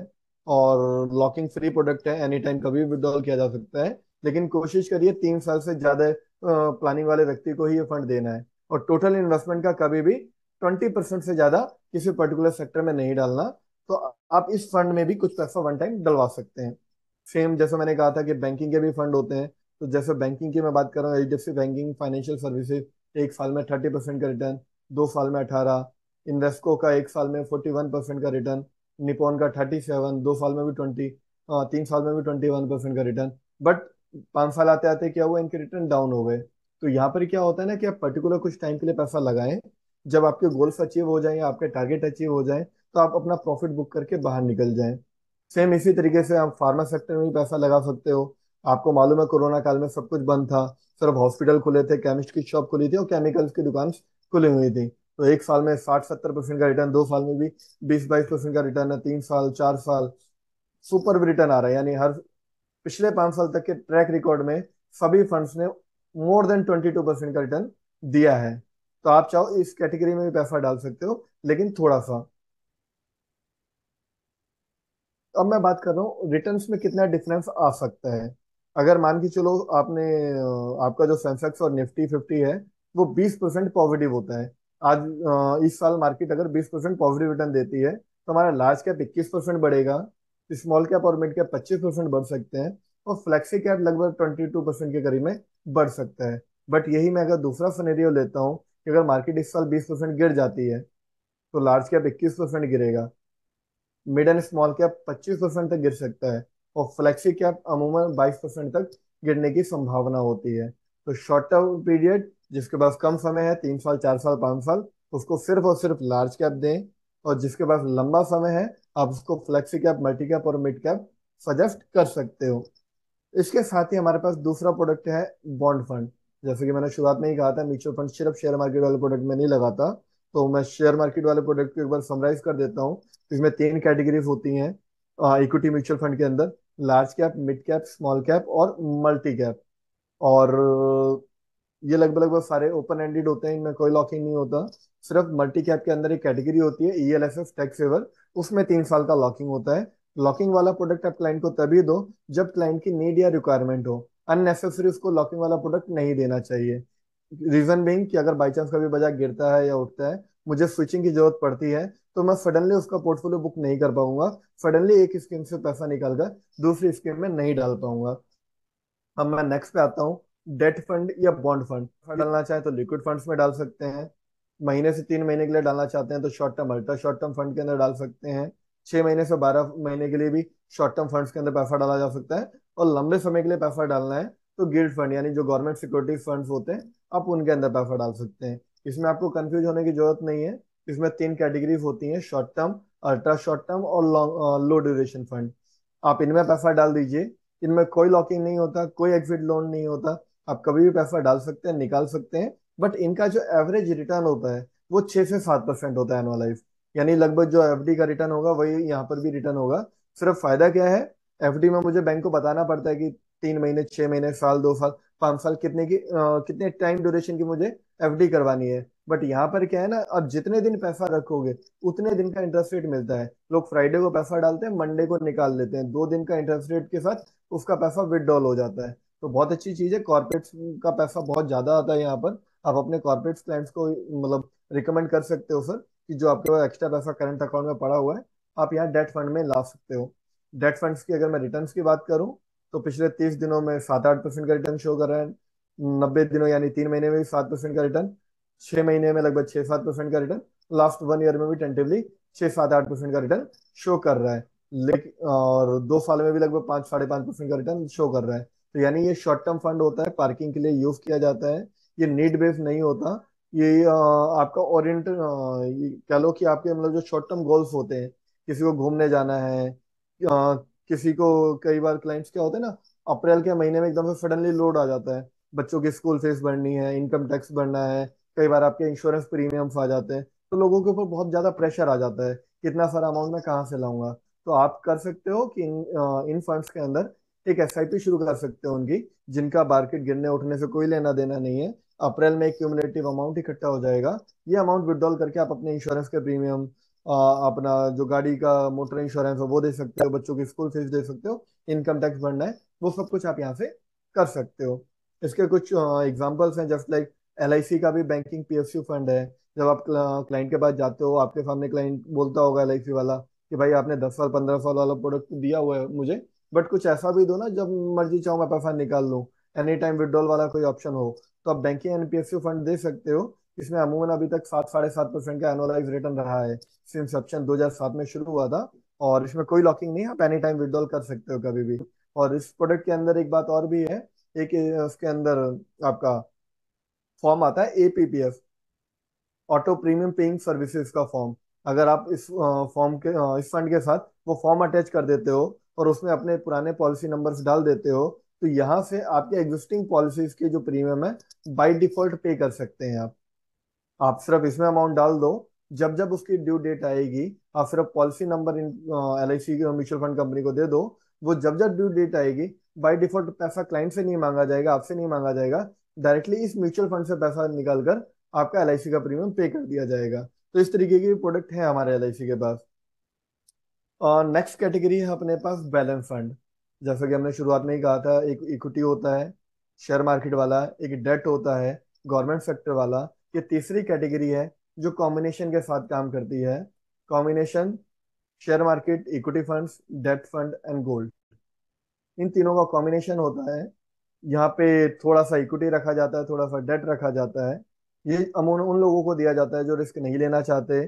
और लॉकिंग फ्री प्रोडक्ट है एनी टाइम कभी भी विद्रॉल किया जा सकता है लेकिन कोशिश करिए तीन साल से ज्यादा प्लानिंग वाले व्यक्ति को ही ये फंड देना है और टोटल इन्वेस्टमेंट का कभी भी ट्वेंटी परसेंट से ज्यादा किसी पर्टिकुलर सेक्टर में नहीं डालना तो आप इस फंड में भी कुछ पैसा वन टाइम डलवा सकते हैं सेम जैसा मैंने कहा था कि बैंकिंग के भी फंड होते हैं तो जैसे बैंकिंग की मैं बात कर रहा हूँ H D F C banking financial services एक साल में थर्टी परसेंट का रिटर्न दो साल में अठारह इन्वेस्को का एक साल में फोर्टी वन परसेंट का रिटर्न निपोन का थर्टी सेवन दो साल में भी ट्वेंटी हाँ, तीन साल में भी ट्वेंटी वन परसेंट का रिटर्न बट पाँच साल आते आते क्या हुआ इनके रिटर्न डाउन हो गए तो यहाँ पर क्या होता है ना कि आप पर्टिकुलर कुछ टाइम के लिए पैसा लगाएं जब आपके गोल्स अचीव हो जाएं या आपके टारगेट अचीव हो जाएं तो आप अपना प्रॉफिट बुक करके बाहर निकल जाएं सेम इसी तरीके से आप फार्मा सेक्टर में भी पैसा लगा सकते हो आपको मालूम है कोरोना काल में सब कुछ बंद था सिर्फ हॉस्पिटल खुले थे केमिस्ट की शॉप खुली थी और केमिकल्स की दुकान खुली हुई थी तो एक साल में साठ सत्तर परसेंट का रिटर्न दो साल में भी बीस बाईस परसेंट का रिटर्न है तीन साल चार साल सुपर भी रिटर्न आ रहा है यानी हर पिछले पांच साल तक के ट्रैक रिकॉर्ड में सभी फंड्स ने more than twenty two percent का रिटर्न दिया है तो आप चाहो इस कैटेगरी में भी पैसा डाल सकते हो लेकिन थोड़ा सा अब मैं बात कर रहा हूँ रिटर्न्स में कितना डिफरेंस आ सकता है अगर मान के चलो आपने आपका जो सेंसेक्स और निफ्टी फिफ्टी है वो बीस परसेंट पॉजिटिव होता है आज इस साल मार्केट अगर बीस परसेंट पॉजिटिव रिटर्न देती है तो हमारा लार्ज कैप इक्कीस परसेंट बढ़ेगा स्मॉल कैप और मिड कैप पच्चीस परसेंट बढ़ सकते हैं और फ्लेक्सी कैप लगभग ट्वेंटी टू परसेंट के करीब में बढ़ सकता है बट यही मैं अगर दूसरा सनेरियो लेता हूँ कि अगर मार्केट इस साल बीस परसेंट गिर जाती है तो लार्ज कैप इक्कीस परसेंट गिरेगा मिड एंड स्मॉल कैप पच्चीस परसेंट तक गिर सकता है और फ्लेक्सी कैप अमूमन 22 परसेंट तक गिरने की संभावना होती है तो शॉर्ट टर्म पीरियड जिसके पास कम समय है तीन साल चार साल पाँच साल उसको सिर्फ और सिर्फ लार्ज कैप दें और जिसके पास लंबा समय है आप उसको फ्लैक्सी कैप मल्टी कैप और मिड कैप सजेस्ट कर सकते हो इसके साथ ही हमारे पास दूसरा प्रोडक्ट है बॉन्ड फंड जैसे कि मैंने शुरुआत में ही कहा था म्यूचुअल फंड सिर्फ शेयर मार्केट वाले प्रोडक्ट में नहीं लगाता तो मैं शेयर मार्केट वाले प्रोडक्ट को एक बार समराइज कर देता हूँ इसमें तीन कैटेगरीज होती हैं इक्विटी म्यूचुअल फंड के अंदर large cap mid cap small cap और मल्टी कैप और uh, ये लगभग लगभग सारे ओपन एंडेड होते हैं इनमें कोई लॉकिंग नहीं होता सिर्फ मल्टी कैप के अंदर एक कैटेगरी होती है E L S tax favour उसमें तीन साल का लॉकिंग होता है लॉकिंग वाला प्रोडक्ट आप क्लाइंट को तभी दो जब क्लाइंट की नीड या रिक्वायरमेंट हो अननेसेसरी उसको लॉकिंग वाला प्रोडक्ट नहीं देना चाहिए रीजन बिंग कि अगर बाई चांस कभी बाजार गिरता है या उठता है मुझे स्विचिंग की जरूरत पड़ती है तो मैं सडनली उसका पोर्टफोलियो बुक नहीं कर पाऊंगा सडनली एक स्कीम से पैसा निकाल कर दूसरी स्कीम में नहीं डाल पाऊंगा अब मैं नेक्स्ट पे आता हूँ डेट फंड या बॉन्ड फंड डालना चाहे तो लिक्विड फंड्स में डाल सकते हैं महीने से तीन महीने के लिए डालना चाहते हैं तो short term ultra short term fund के अंदर डाल सकते हैं छह महीने से बारह महीने के लिए भी शॉर्ट टर्म फंड्स के अंदर पैसा डाला जा सकता है और लंबे समय के लिए पैसा डालना है तो गिल्ड फंड यानी जो गवर्नमेंट सिक्योरिटीज फंड्स होते हैं आप उनके अंदर पैसा डाल सकते हैं इसमें आपको कंफ्यूज होने की जरूरत नहीं है इसमें तीन कैटेगरीज होती हैं short term ultra short term और लॉन्ग लो ड्यूरेशन फंड आप इनमें पैसा डाल दीजिए इनमें कोई लॉकिंग नहीं होता कोई एग्जिट लोन नहीं होता आप कभी भी पैसा डाल सकते हैं निकाल सकते हैं बट इनका जो एवरेज रिटर्न होता है वो छह से सात परसेंट होता है एनुअलाइज यानी लगभग जो एफ का रिटर्न होगा वही यहाँ पर भी रिटर्न होगा सिर्फ फायदा क्या है एफ में मुझे बैंक को बताना पड़ता है कि तीन महीने छह महीने साल दो साल पांच साल कितने की आ, कितने टाइम ड्यूरेशन की मुझे एफ करवानी है बट यहाँ पर क्या है ना अब जितने दिन पैसा रखोगे उतने दिन का इंटरेस्ट रेट मिलता है लोग फ्राइडे को पैसा डालते हैं मंडे को निकाल देते हैं दो दिन का इंटरेस्ट रेट के साथ उसका पैसा विदड्रॉल हो जाता है तो बहुत अच्छी चीज है कॉर्पोरेट्स का पैसा बहुत ज्यादा आता है यहाँ पर आप अपने कॉर्पोरेट्स क्लाइंट्स को मतलब रिकमेंड कर सकते हो सर कि जो आपके पास एक्स्ट्रा पैसा करंट अकाउंट में पड़ा हुआ है आप यहाँ डेट फंड में ला सकते हो डेट फंड्स की अगर मैं रिटर्न की बात करूँ तो पिछले तीस दिनों में सात आठ परसेंट का रिटर्न शो कर रहा है नब्बे दिनों यानी तीन महीने में भी सात परसेंट का रिटर्न छह महीने में लगभग छह सात परसेंट का रिटर्न लास्ट वन ईयर में भी टेंटिवली छह सात आठ परसेंट का रिटर्न शो कर रहा है लेकिन और दो साल में भी लगभग पांच साढ़े पांच परसेंट का रिटर्न शो कर रहा है तो यानी ये शॉर्ट टर्म फंड होता है पार्किंग के लिए यूज किया जाता है ये नीड बेस्ड नहीं होता ये आपका ओरियंट कह लो कि आपके मतलब जो शॉर्ट टर्म गोल्स होते हैं किसी को घूमने जाना है किसी को कई बार क्लाइंट्स क्या होते हैं ना अप्रैल के महीने में एकदम से सडनली लोड आ जाता है बच्चों की स्कूल फीस बढ़नी है इनकम टैक्स बढ़ना है कई बार आपके इंश्योरेंस प्रीमियम्स आ जाते हैं तो लोगों के ऊपर बहुत ज्यादा प्रेशर आ जाता है कितना सारा अमाउंट मैं कहाँ से लाऊंगा तो आप कर सकते हो कि इन इन फंड्स के अंदर एक एस शुरू कर सकते हो उनकी जिनका मार्केट गिरने उठने से कोई लेना देना नहीं है अप्रैल में क्यूमुलेटिव अमाउंट इकट्ठा हो जाएगा ये अमाउंट विदड्रॉल करके आप अपने इंश्योरेंस के प्रीमियम अपना जो गाड़ी का मोटर इंश्योरेंस हो वो दे सकते हो बच्चों की स्कूल फीस दे सकते हो इनकम टैक्स भरना है वो सब कुछ आप यहाँ से कर सकते हो इसके कुछ एग्जाम्पल्स हैं जस्ट लाइक एल का भी बैंकिंग पी फंड है जब आप क्लाइंट के पास जाते हो आपके सामने क्लाइंट बोलता होगा एल वाला कि भाई आपने दस साल पंद्रह साल वाला प्रोडक्ट दिया हुआ है मुझे बट कुछ ऐसा भी दो ना जब मर्जी चाहो मैं पैसा निकाल लूँ एनी टाइम विड्रॉल वाला कोई ऑप्शन हो तो आप बैंकिंग एनपीएसयू फंड दे सकते हो इसमें अमूमन अभी तक सात साढ़े सात परसेंट का एनुअलाइज रिटर्न रहा है सिंस इंसेप्शन 2007 में शुरू हुआ था और इसमें कोई लॉकिंग नहीं है आप एनी टाइम विड्रॉल कर सकते हो कभी भी और इस प्रोडक्ट के अंदर एक बात और भी है एक उसके अंदर आपका फॉर्म आता है APPF auto premium paying services का फॉर्म अगर आप इस फॉर्म के इस फंड के साथ वो फॉर्म अटैच कर देते हो और उसमें अपने पुराने पॉलिसी नंबर्स डाल देते हो तो यहाँ से आपके एग्जिस्टिंग पॉलिसीज के जो प्रीमियम है बाई डिफॉल्ट पे कर सकते हैं आप आप सिर्फ इसमें अमाउंट डाल दो जब जब उसकी ड्यू डेट आएगी आप सिर्फ policy number L I C mutual fund company को दे दो वो जब जब ड्यू डेट आएगी बाई डिफॉल्ट पैसा क्लाइंट से नहीं मांगा जाएगा आपसे नहीं मांगा जाएगा डायरेक्टली इस म्यूचुअल फंड से पैसा निकाल कर आपका एल का प्रीमियम पे कर दिया जाएगा तो इस तरीके के प्रोडक्ट है हमारे एल के पास और नेक्स्ट कैटेगरी है अपने पास बैलेंस फंड जैसा कि हमने शुरुआत में ही कहा था एक इक्विटी होता है शेयर मार्केट वाला एक डेट होता है गवर्नमेंट सेक्टर वाला कि तीसरी कैटेगरी है जो कॉम्बिनेशन के साथ काम करती है combination share market equity funds debt fund and gold इन तीनों का कॉम्बिनेशन होता है यहाँ पे थोड़ा सा इक्विटी रखा जाता है थोड़ा सा डेट रखा जाता है ये अमून उन लोगों को दिया जाता है जो रिस्क नहीं लेना चाहते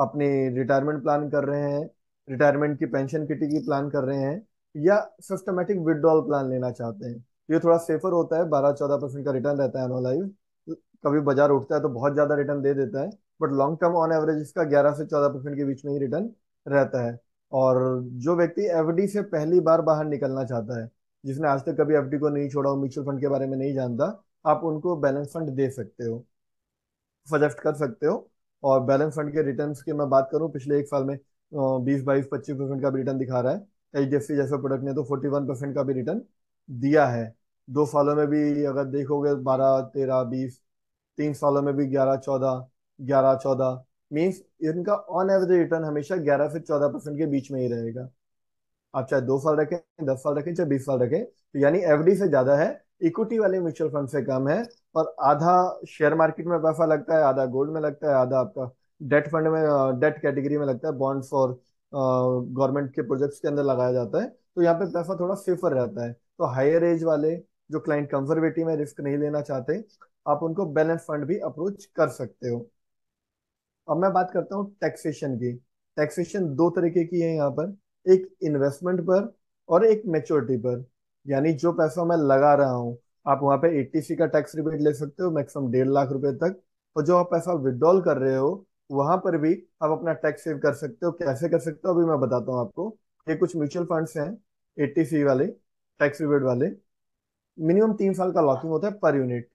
अपने रिटायरमेंट प्लान कर रहे हैं रिटायरमेंट की पेंशन किटी की प्लान कर रहे हैं या सिस्टमेटिक विदड्रॉल प्लान लेना चाहते हैं ये थोड़ा सेफर होता है बारह चौदह परसेंट का रिटर्न रहता है एनोलाइज कभी बाजार उठता है तो बहुत ज्यादा रिटर्न दे देता है but long term on average इसका ग्यारह से चौदह परसेंट के बीच में ही रिटर्न रहता है और जो व्यक्ति एफडी से पहली बार बाहर निकलना चाहता है जिसने आज तक कभी एफडी को नहीं छोड़ा हो म्यूचुअल फंड के बारे में नहीं जानता आप उनको बैलेंस फंड दे सकते हो सजेस्ट कर सकते हो और बैलेंस फंड के रिटर्न की मैं बात करूँ पिछले एक साल में बीस बाईस पच्चीस परसेंट का भी रिटर्न दिखा रहा है एच डी जैसे प्रोडक्ट ने तो फोर्टी वन परसेंट का भी रिटर्न दिया है दो सालों में भी अगर देखोगे बारह तेरह बीस तीन सालों में भी ग्यारह चौदह ग्यारह चौदह मीन्स इनका ऑन एवरेज रिटर्न हमेशा ग्यारह से चौदह परसेंट के बीच में ही रहेगा आप चाहे दो साल रखें दस साल रखें चाहे बीस साल रखें तो यानी एफडी से ज्यादा है इक्विटी वाले म्यूचुअल फंड से कम है और आधा शेयर मार्केट में पैसा लगता है आधा गोल्ड में लगता है आधा आपका डेट फंड में डेट कैटेगरी में लगता है बॉन्ड्स और गवर्नमेंट के प्रोजेक्ट्स के अंदर लगाया जाता है तो यहाँ पे पैसा थोड़ा सेफर रहता है तो हायर एज वाले जो क्लाइंट कंजर्वेटिव है रिस्क नहीं लेना चाहते आप उनको बैलेंस फंड भी अप्रोच कर सकते हो अब मैं बात करता हूँ टैक्सेशन की टैक्सेशन दो तरीके की है यहाँ पर एक इन्वेस्टमेंट पर और एक मेच्योरिटी पर यानी जो पैसा मैं लगा रहा हूँ आप वहाँ पे एट्टी का टैक्स रिबेट ले सकते हो मैक्सिमम डेढ़ लाख रुपए तक और जो आप पैसा विदड्रॉल कर रहे हो वहां पर भी आप अपना टैक्स सेव कर सकते हो कैसे कर सकते हो अभी मैं बताता हूँ आपको ये कुछ म्यूचुअल फंड्स हैं एट्टी वाले टैक्स रिबेट वाले मिनिमम तीन साल का लॉकिंग होता है पर यूनिट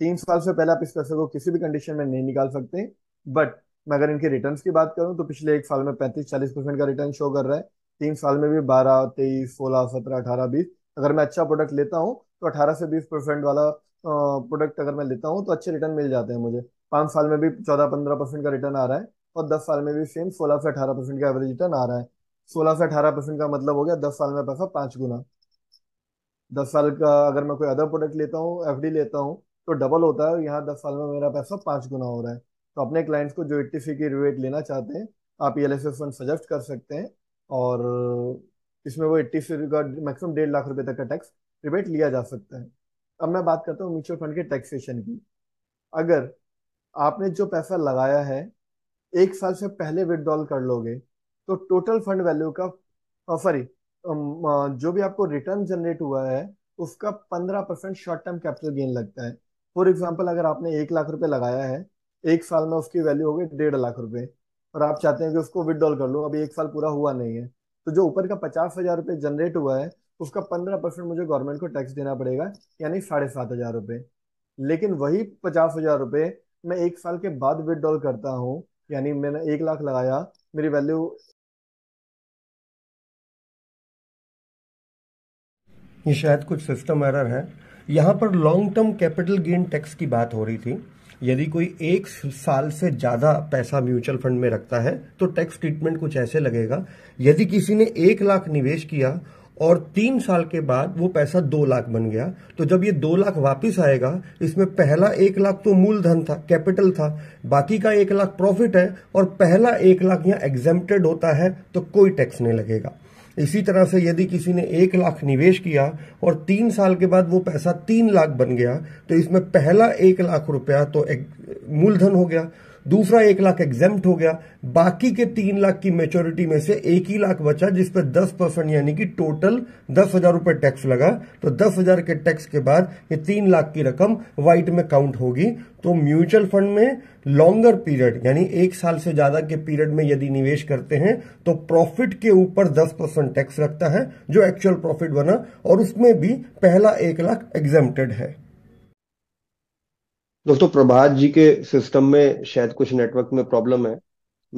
तीन साल से पहले आप इस पैसे को किसी भी कंडीशन में नहीं निकाल सकते बट मैं अगर इनके रिटर्न की बात करूं तो पिछले एक साल में पैंतीस चालीस परसेंट का रिटर्न शो कर रहा है तीन साल में भी बारह तेईस सोलह सत्रह अठारह बीस अगर मैं अच्छा प्रोडक्ट लेता हूँ तो अठारह से बीस परसेंट वाला प्रोडक्ट अगर मैं लेता हूँ तो अच्छे रिटर्न मिल जाते हैं मुझे पांच साल में भी चौदह पंद्रह परसेंट का रिटर्न आ रहा है और दस साल में भी सेम सोलह से अठारह परसेंट का एवरेज रिटर्न आ रहा है सोलह से अठारह परसेंट का मतलब हो गया दस साल में पैसा पांच गुना दस साल का अगर मैं कोई अदर प्रोडक्ट लेता हूँ एफ लेता हूँ तो डबल होता है यहाँ दस साल में मेरा पैसा पाँच गुना हो रहा है तो अपने क्लाइंट्स को जो एट्टी सी की रेट लेना चाहते हैं आप ई एल फंड सजेस्ट कर सकते हैं और इसमें वो एट्टी सी का मैक्सिमम डेढ़ लाख रुपए तक का टैक्स रिबेट लिया जा सकता है अब मैं बात करता हूँ म्यूचुअल फंड के टैक्सेशन की अगर आपने जो पैसा लगाया है एक साल से पहले विदड्रॉल कर लोगे तो टोटल फंड वैल्यू का सॉरी जो भी आपको रिटर्न जनरेट हुआ है उसका पंद्रह percent short term capital gain लगता है फॉर एग्जाम्पल अगर आपने एक लाख रुपए लगाया है एक साल में उसकी वैल्यू हो गई डेढ़ लाख रुपए और आप चाहते हैं कि उसको विदड्रॉल कर लो अभी एक साल पूरा हुआ नहीं है तो जो ऊपर का पचास हजार रुपये जनरेट हुआ है उसका पंद्रह परसेंट मुझे गवर्नमेंट को टैक्स देना पड़ेगा यानी साढ़े सात हजार रुपये लेकिन वही पचास हजार रुपये मैं एक साल के बाद विदड्रॉल करता हूँ यानी मैंने एक लाख लगाया मेरी वैल्यू ये शायद कुछ सिस्टम एरर है यहां पर long term capital gain tax की बात हो रही थी यदि कोई एक साल से ज्यादा पैसा म्यूचुअल फंड में रखता है तो टैक्स ट्रीटमेंट कुछ ऐसे लगेगा यदि किसी ने एक लाख निवेश किया और तीन साल के बाद वो पैसा दो लाख बन गया तो जब ये दो लाख वापस आएगा इसमें पहला एक लाख तो मूलधन था कैपिटल था बाकी का एक लाख प्रॉफिट है और पहला एक लाख यहां एग्जेप्टेड होता है तो कोई टैक्स नहीं लगेगा इसी तरह से यदि किसी ने एक लाख निवेश किया और तीन साल के बाद वो पैसा तीन लाख बन गया तो इसमें पहला एक लाख रुपया तो मूलधन हो गया दूसरा एक लाख एग्जेम्प्ट हो गया बाकी के तीन लाख की मेच्योरिटी में से एक ही लाख बचा जिस पर दस परसेंट यानी कि टोटल दस हजार रूपये टैक्स लगा तो दस हजार के टैक्स के बाद ये तीन लाख की रकम व्हाइट में काउंट होगी तो म्यूचुअल फंड में लॉन्गर पीरियड यानी एक साल से ज्यादा के पीरियड में यदि निवेश करते हैं तो प्रॉफिट के ऊपर दस परसेंट टैक्स लगता है जो एक्चुअल प्रॉफिट बना और उसमें भी पहला एक लाख एग्जेम्प्टेड है दोस्तों प्रभात जी के सिस्टम में शायद कुछ नेटवर्क में प्रॉब्लम है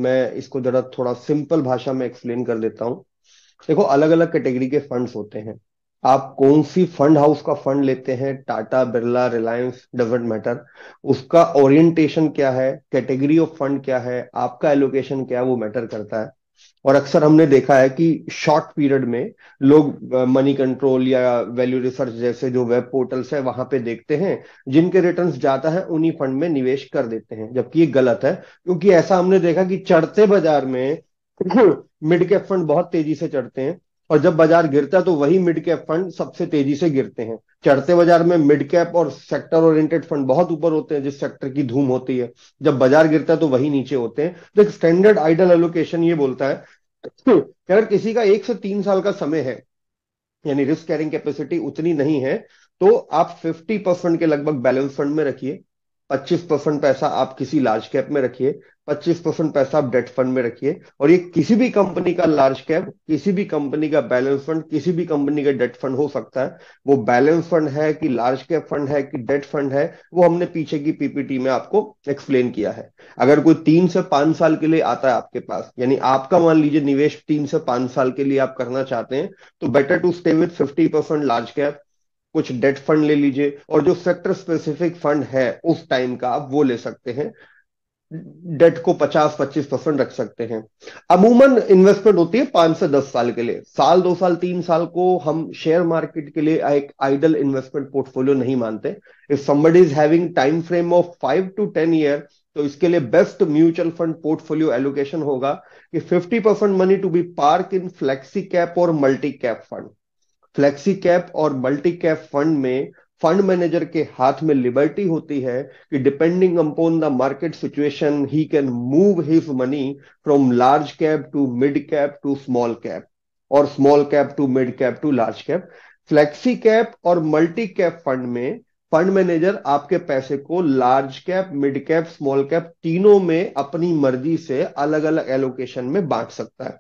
मैं इसको जरा थोड़ा सिंपल भाषा में एक्सप्लेन कर देता हूँ देखो अलग अलग कैटेगरी के फंड्स होते हैं आप कौन सी फंड हाउस का फंड लेते हैं Tata Birla Reliance doesn't matter उसका ओरिएंटेशन क्या है कैटेगरी ऑफ फंड क्या है आपका एलोकेशन क्या है वो मैटर करता है और अक्सर हमने देखा है कि शॉर्ट पीरियड में लोग मनी कंट्रोल या वैल्यू रिसर्च जैसे जो वेब पोर्टल्स है वहां पे देखते हैं जिनके रिटर्न्स जाता है उन्हीं फंड में निवेश कर देते हैं जबकि ये गलत है क्योंकि ऐसा हमने देखा कि चढ़ते बाजार में मिड कैप फंड बहुत तेजी से चढ़ते हैं और जब बाजार गिरता है तो वही मिड कैप फंड सबसे तेजी से गिरते हैं चढ़ते बाजार में मिड कैप और सेक्टर ओरिएंटेड फंड बहुत ऊपर होते हैं जिस सेक्टर की धूम होती है जब बाजार गिरता है तो वही नीचे होते हैं तो एक स्टैंडर्ड आइडल एलोकेशन ये बोलता है कि अगर किसी का एक से तीन साल का समय है यानी रिस्क कैरिंग कैपेसिटी उतनी नहीं है तो आप 50 परसेंट के लगभग बैलेंस फंड में रखिए पच्चीस परसेंट पैसा आप किसी लार्ज कैप में रखिए पच्चीस परसेंट पैसा आप डेट फंड में रखिए और ये किसी भी कंपनी का लार्ज कैप किसी भी कंपनी का बैलेंस फंड किसी भी कंपनी का डेट फंड हो सकता है वो बैलेंस फंड है कि लार्ज कैप फंड है कि डेट फंड है वो हमने पीछे की पीपीटी में आपको एक्सप्लेन किया है अगर कोई तीन से पांच साल के लिए आता है आपके पास यानी आपका मान लीजिए निवेश तीन से पांच साल के लिए आप करना चाहते हैं तो better to stay with fifty large cap कुछ डेट फंड ले लीजिए और जो सेक्टर स्पेसिफिक फंड है उस टाइम का आप वो ले सकते हैं डेट को 50-25 परसेंट रख सकते हैं अमूमन इन्वेस्टमेंट होती है पांच से दस साल के लिए साल दो साल तीन साल को हम शेयर मार्केट के लिए एक आइडल इन्वेस्टमेंट पोर्टफोलियो नहीं मानते if somebody is having time frame of five to ten year तो इसके लिए best mutual fund portfolio allocation होगा कि 50 percent money to be park in flexi cap और multi cap fund flexi cap और multi cap fund में fund manager के हाथ में लिबर्टी होती है कि depending upon the market situation he can move his money from large cap to mid cap to small cap और small cap to mid cap to large cap flexi cap और multi cap fund में fund manager आपके पैसे को large cap mid cap small cap तीनों में अपनी मर्जी से अलग अलग एलोकेशन में बांट सकता है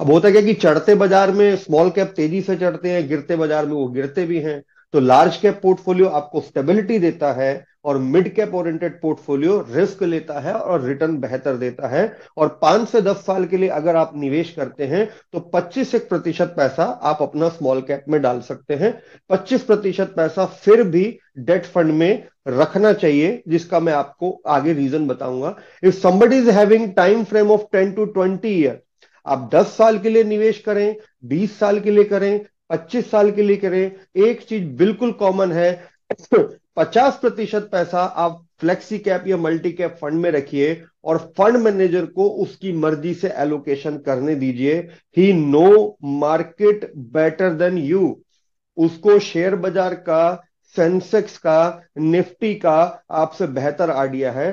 अब होता क्या कि चढ़ते बाजार में स्मॉल कैप तेजी से चढ़ते हैं गिरते बाजार में वो गिरते भी हैं तो लार्ज कैप पोर्टफोलियो आपको स्टेबिलिटी देता है और mid cap oriented portfolio risk लेता है और रिटर्न बेहतर देता है और पांच से दस साल के लिए अगर आप निवेश करते हैं तो पच्चीस एक प्रतिशत पैसा आप अपना स्मॉल कैप में डाल सकते हैं पच्चीस प्रतिशत पैसा फिर भी डेट फंड में रखना चाहिए जिसका मैं आपको आगे रीजन बताऊंगा if somebody is having time frame of ten to twenty year आप 10 साल के लिए निवेश करें 20 साल के लिए करें 25 साल के लिए करें एक चीज बिल्कुल कॉमन है 50 प्रतिशत पैसा आप फ्लेक्सी कैप या मल्टी कैप फंड में रखिए और फंड मैनेजर को उसकी मर्जी से एलोकेशन करने दीजिए he know market better than you उसको शेयर बाजार का सेंसेक्स का निफ्टी का आपसे बेहतर आइडिया है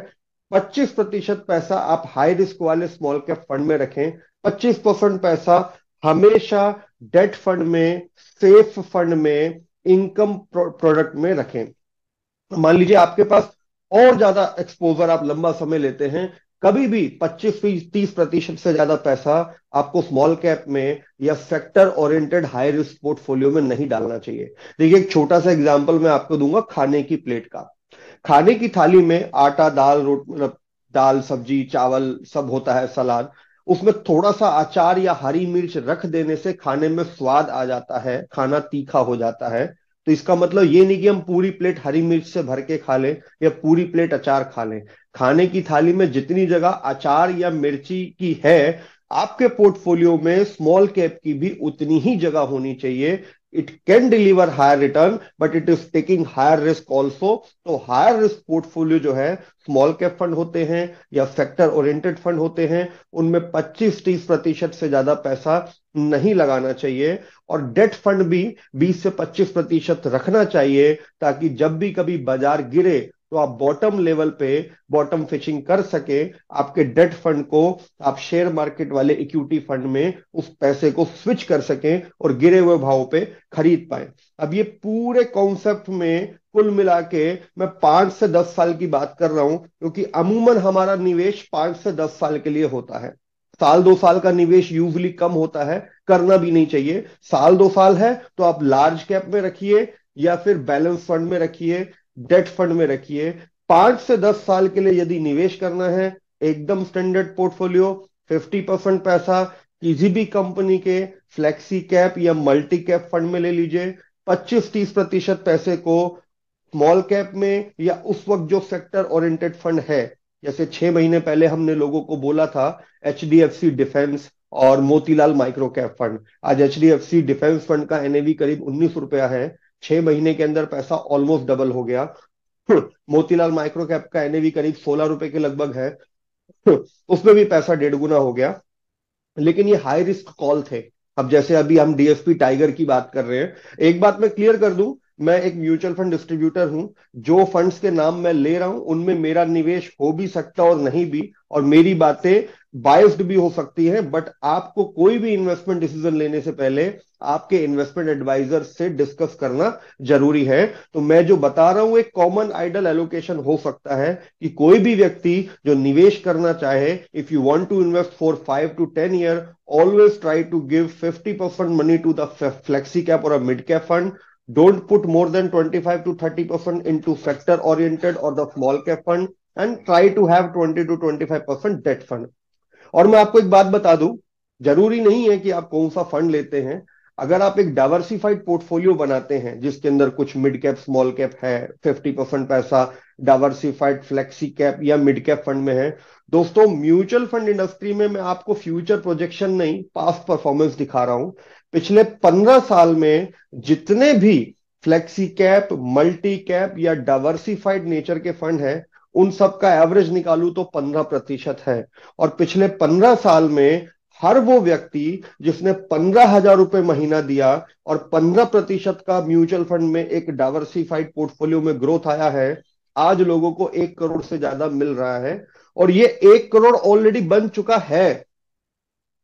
25 प्रतिशत पैसा आप हाई रिस्क वाले स्मॉल कैप फंड में रखें पच्चीस परसेंट पैसा हमेशा डेट फंड में सेफ फंड में इनकम प्रोडक्ट में रखें मान लीजिए आपके पास और ज्यादा एक्सपोजर आप लंबा समय लेते हैं कभी भी 25 तीस प्रतिशत से ज्यादा पैसा आपको स्मॉल कैप में या sector oriented high risk portfolio में नहीं डालना चाहिए देखिए एक छोटा सा एग्जांपल मैं आपको दूंगा खाने की प्लेट का खाने की थाली में आटा दाल रोट मतलब दाल सब्जी चावल सब होता है सलाद उसमें थोड़ा सा अचार या हरी मिर्च रख देने से खाने में स्वाद आ जाता है खाना तीखा हो जाता है तो इसका मतलब ये नहीं कि हम पूरी प्लेट हरी मिर्च से भर के खा लें या पूरी प्लेट अचार खा लें खाने की थाली में जितनी जगह अचार या मिर्ची की है आपके पोर्टफोलियो में स्मॉल कैप की भी उतनी ही जगह होनी चाहिए it can deliver higher return, but it is taking higher risk also. तो higher risk portfolio जो है small cap fund होते हैं या sector oriented fund होते हैं उनमें 25-30 प्रतिशत से ज्यादा पैसा नहीं लगाना चाहिए और डेट फंड भी 20 से 25 प्रतिशत रखना चाहिए ताकि जब भी कभी बाजार गिरे तो आप बॉटम लेवल पे बॉटम फिशिंग कर सके आपके डेट फंड को आप शेयर मार्केट वाले इक्विटी फंड में उस पैसे को स्विच कर सके और गिरे हुए भाव पे खरीद पाए अब ये पूरे कॉन्सेप्ट में कुल मिला के मैं पांच से दस साल की बात कर रहा हूं क्योंकि अमूमन हमारा निवेश पांच से दस साल के लिए होता है साल दो साल का निवेश यूजली कम होता है करना भी नहीं चाहिए साल दो साल है तो आप लार्ज कैप में रखिए या फिर बैलेंस फंड में रखिए डेट फंड में रखिए पांच से दस साल के लिए यदि निवेश करना है एकदम स्टैंडर्ड पोर्टफोलियो फिफ्टी परसेंट पैसा किसी भी कंपनी के फ्लेक्सी कैप या मल्टी कैप फंड में ले लीजिए पच्चीस तीस प्रतिशत पैसे को स्मॉल कैप में या उस वक्त जो सेक्टर ओरिएंटेड फंड है जैसे छह महीने पहले हमने लोगों को बोला था एच डिफेंस और मोतीलाल माइक्रो कैप फंड आज एच डिफेंस फंड का एनएवी करीब उन्नीस रुपया है छह महीने के अंदर पैसा ऑलमोस्ट डबल हो गया हम्म, मोतीलाल माइक्रो कैप का एनएवी करीब सोलह रुपए के लगभग है हम्म, उसमें भी पैसा डेढ़ गुना हो गया लेकिन ये हाई रिस्क कॉल थे अब जैसे अभी हम डीएसपी टाइगर की बात कर रहे हैं एक बात मैं क्लियर कर दूं मैं एक म्यूचुअल फंड डिस्ट्रीब्यूटर हूं जो फंड्स के नाम मैं ले रहा हूं उनमें मेरा निवेश हो भी सकता और नहीं भी और मेरी बातें बायस्ड भी हो सकती है बट आपको कोई भी इन्वेस्टमेंट डिसीजन लेने से पहले आपके इन्वेस्टमेंट एडवाइजर से डिस्कस करना जरूरी है तो मैं जो बता रहा हूं एक कॉमन आइडल एलोकेशन हो सकता है कि कोई भी व्यक्ति जो निवेश करना चाहे if you want to invest for five to ten year always try to give fifty percent money to the flexi cap और mid cap fund Don't put more than 25 to 30% into sector oriented or the small cap fund and try to have 20 to 25% debt fund. और मैं आपको एक बात बता दूं जरूरी नहीं है कि आप कौन सा फंड लेते हैं अगर आप एक डाइवर्सिफाइड पोर्टफोलियो बनाते हैं जिसके अंदर कुछ मिड कैप स्मॉल कैप है 50 परसेंट पैसा डाइवर्सिफाइड फ्लेक्सी कैप या मिड कैप फंड में है दोस्तों म्यूचुअल फंड इंडस्ट्री में मैं आपको फ्यूचर प्रोजेक्शन नहीं पास्ट परफॉर्मेंस दिखा रहा हूं पिछले पंद्रह साल में जितने भी फ्लेक्सी कैप मल्टी कैप या डाइवर्सिफाइड नेचर के फंड हैं उन सब का एवरेज निकालू तो पंद्रह प्रतिशत है और पिछले पंद्रह साल में हर वो व्यक्ति जिसने पंद्रह हजार रुपए महीना दिया और पंद्रह प्रतिशत का म्यूचुअल फंड में एक डाइवर्सिफाइड पोर्टफोलियो में ग्रोथ आया है आज लोगों को एक करोड़ से ज्यादा मिल रहा है और ये एक करोड़ ऑलरेडी बन चुका है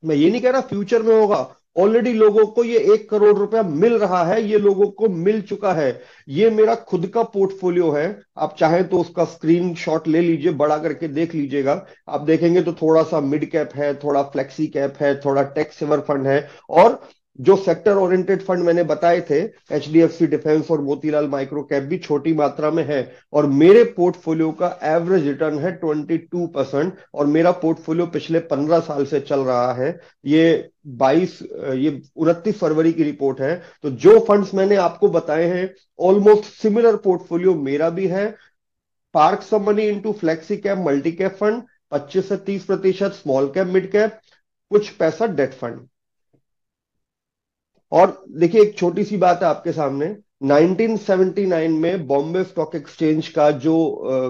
मैं ये नहीं कह रहा फ्यूचर में होगा ऑलरेडी लोगों को ये एक करोड़ रुपया मिल रहा है ये लोगों को मिल चुका है ये मेरा खुद का पोर्टफोलियो है आप चाहें तो उसका स्क्रीन शॉट ले लीजिए बड़ा करके देख लीजिएगा आप देखेंगे तो थोड़ा सा मिड कैप है थोड़ा फ्लेक्सी कैप है थोड़ा टेक्स सेवर फंड है और जो सेक्टर ओरिएंटेड फंड मैंने बताए थे H D F C defence और मोतीलाल माइक्रो कैप भी छोटी मात्रा में है और मेरे पोर्टफोलियो का एवरेज रिटर्न है ट्वेंटी टू परसेंट और मेरा पोर्टफोलियो पिछले पंद्रह साल से चल रहा है ये बाईस ये उनतीस फरवरी की रिपोर्ट है तो जो फंड्स मैंने आपको बताए हैं ऑलमोस्ट सिमिलर पोर्टफोलियो मेरा भी है park some money into flexi cap multi cap fund पच्चीस से तीस प्रतिशत स्मॉल कैप मिड कैप कुछ पैसा डेट फंड और देखिए एक छोटी सी बात है आपके सामने 1979 में बॉम्बे स्टॉक एक्सचेंज का जो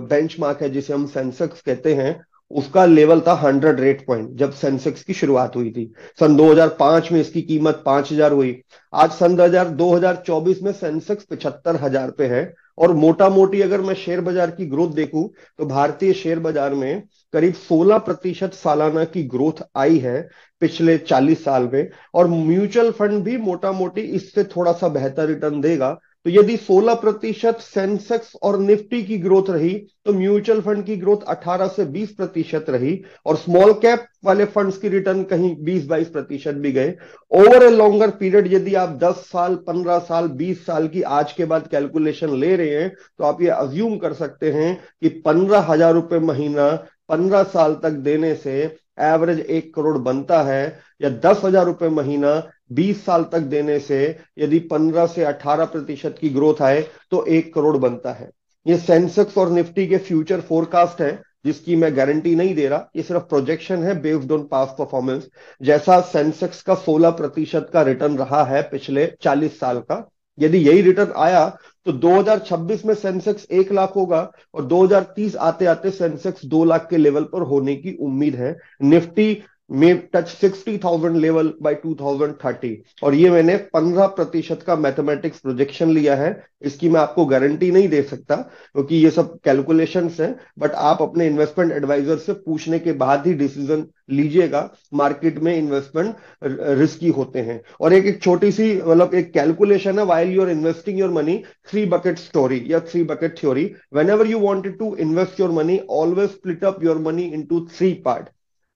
बेंचमार्क है जिसे हम सेंसेक्स कहते हैं उसका लेवल था 100 रेट पॉइंट जब सेंसेक्स की शुरुआत हुई थी सन 2005 में इसकी कीमत 5000 हुई आज सन 2000 2024 में सेंसेक्स पिछहत्तर हजार पे है और मोटा मोटी अगर मैं शेयर बाजार की ग्रोथ देखूं तो भारतीय शेयर बाजार में करीब 16 प्रतिशत सालाना की ग्रोथ आई है पिछले 40 साल में और म्यूचुअल फंड भी मोटा मोटी इससे थोड़ा सा बेहतर रिटर्न देगा तो यदि 16 प्रतिशत सेंसेक्स और निफ्टी की ग्रोथ रही तो म्यूचुअल फंड की ग्रोथ 18 से 20 प्रतिशत रही और स्मॉल कैप वाले फंड्स की रिटर्न कहीं 20 बाईस प्रतिशत भी गए ओवर ए लॉन्गर पीरियड यदि आप 10 साल 15 साल 20 साल की आज के बाद कैलकुलेशन ले रहे हैं तो आप ये अज्यूम कर सकते हैं कि पंद्रह हजार रुपये महीना पंद्रह साल तक देने से एवरेज एक करोड़ बनता है या दस हजार रुपये महीना 20 साल तक देने से यदि 15 से 18 प्रतिशत की ग्रोथ आए तो एक करोड़ बनता है ये सेंसेक्स और निफ्टी के फ्यूचर फोरकास्ट है जिसकी मैं गारंटी नहीं दे रहा ये सिर्फ प्रोजेक्शन है बेस्ड ऑन पास परफॉर्मेंस जैसा सेंसेक्स का 16 प्रतिशत का रिटर्न रहा है पिछले 40 साल का यदि यही रिटर्न आया तो 2026 में सेंसेक्स एक लाख होगा और 2030 आते आते सेंसेक्स दो लाख के लेवल पर होने की उम्मीद है Nifty may touch thousand level by thirty और ये मैंने पंद्रह प्रतिशत का मैथमेटिक्स प्रोजेक्शन लिया है इसकी मैं आपको गारंटी नहीं दे सकता क्योंकि तो ये सब कैलकुलेशन है बट आप अपने इन्वेस्टमेंट एडवाइजर से पूछने के बाद ही डिसीजन लीजिएगा मार्केट में इन्वेस्टमेंट रिस्की होते हैं और एक एक छोटी सी मतलब एक कैलकुलेशन है while are investing your money three bucket story या three bucket theory whenever you wanted to invest your money always split up your money in three part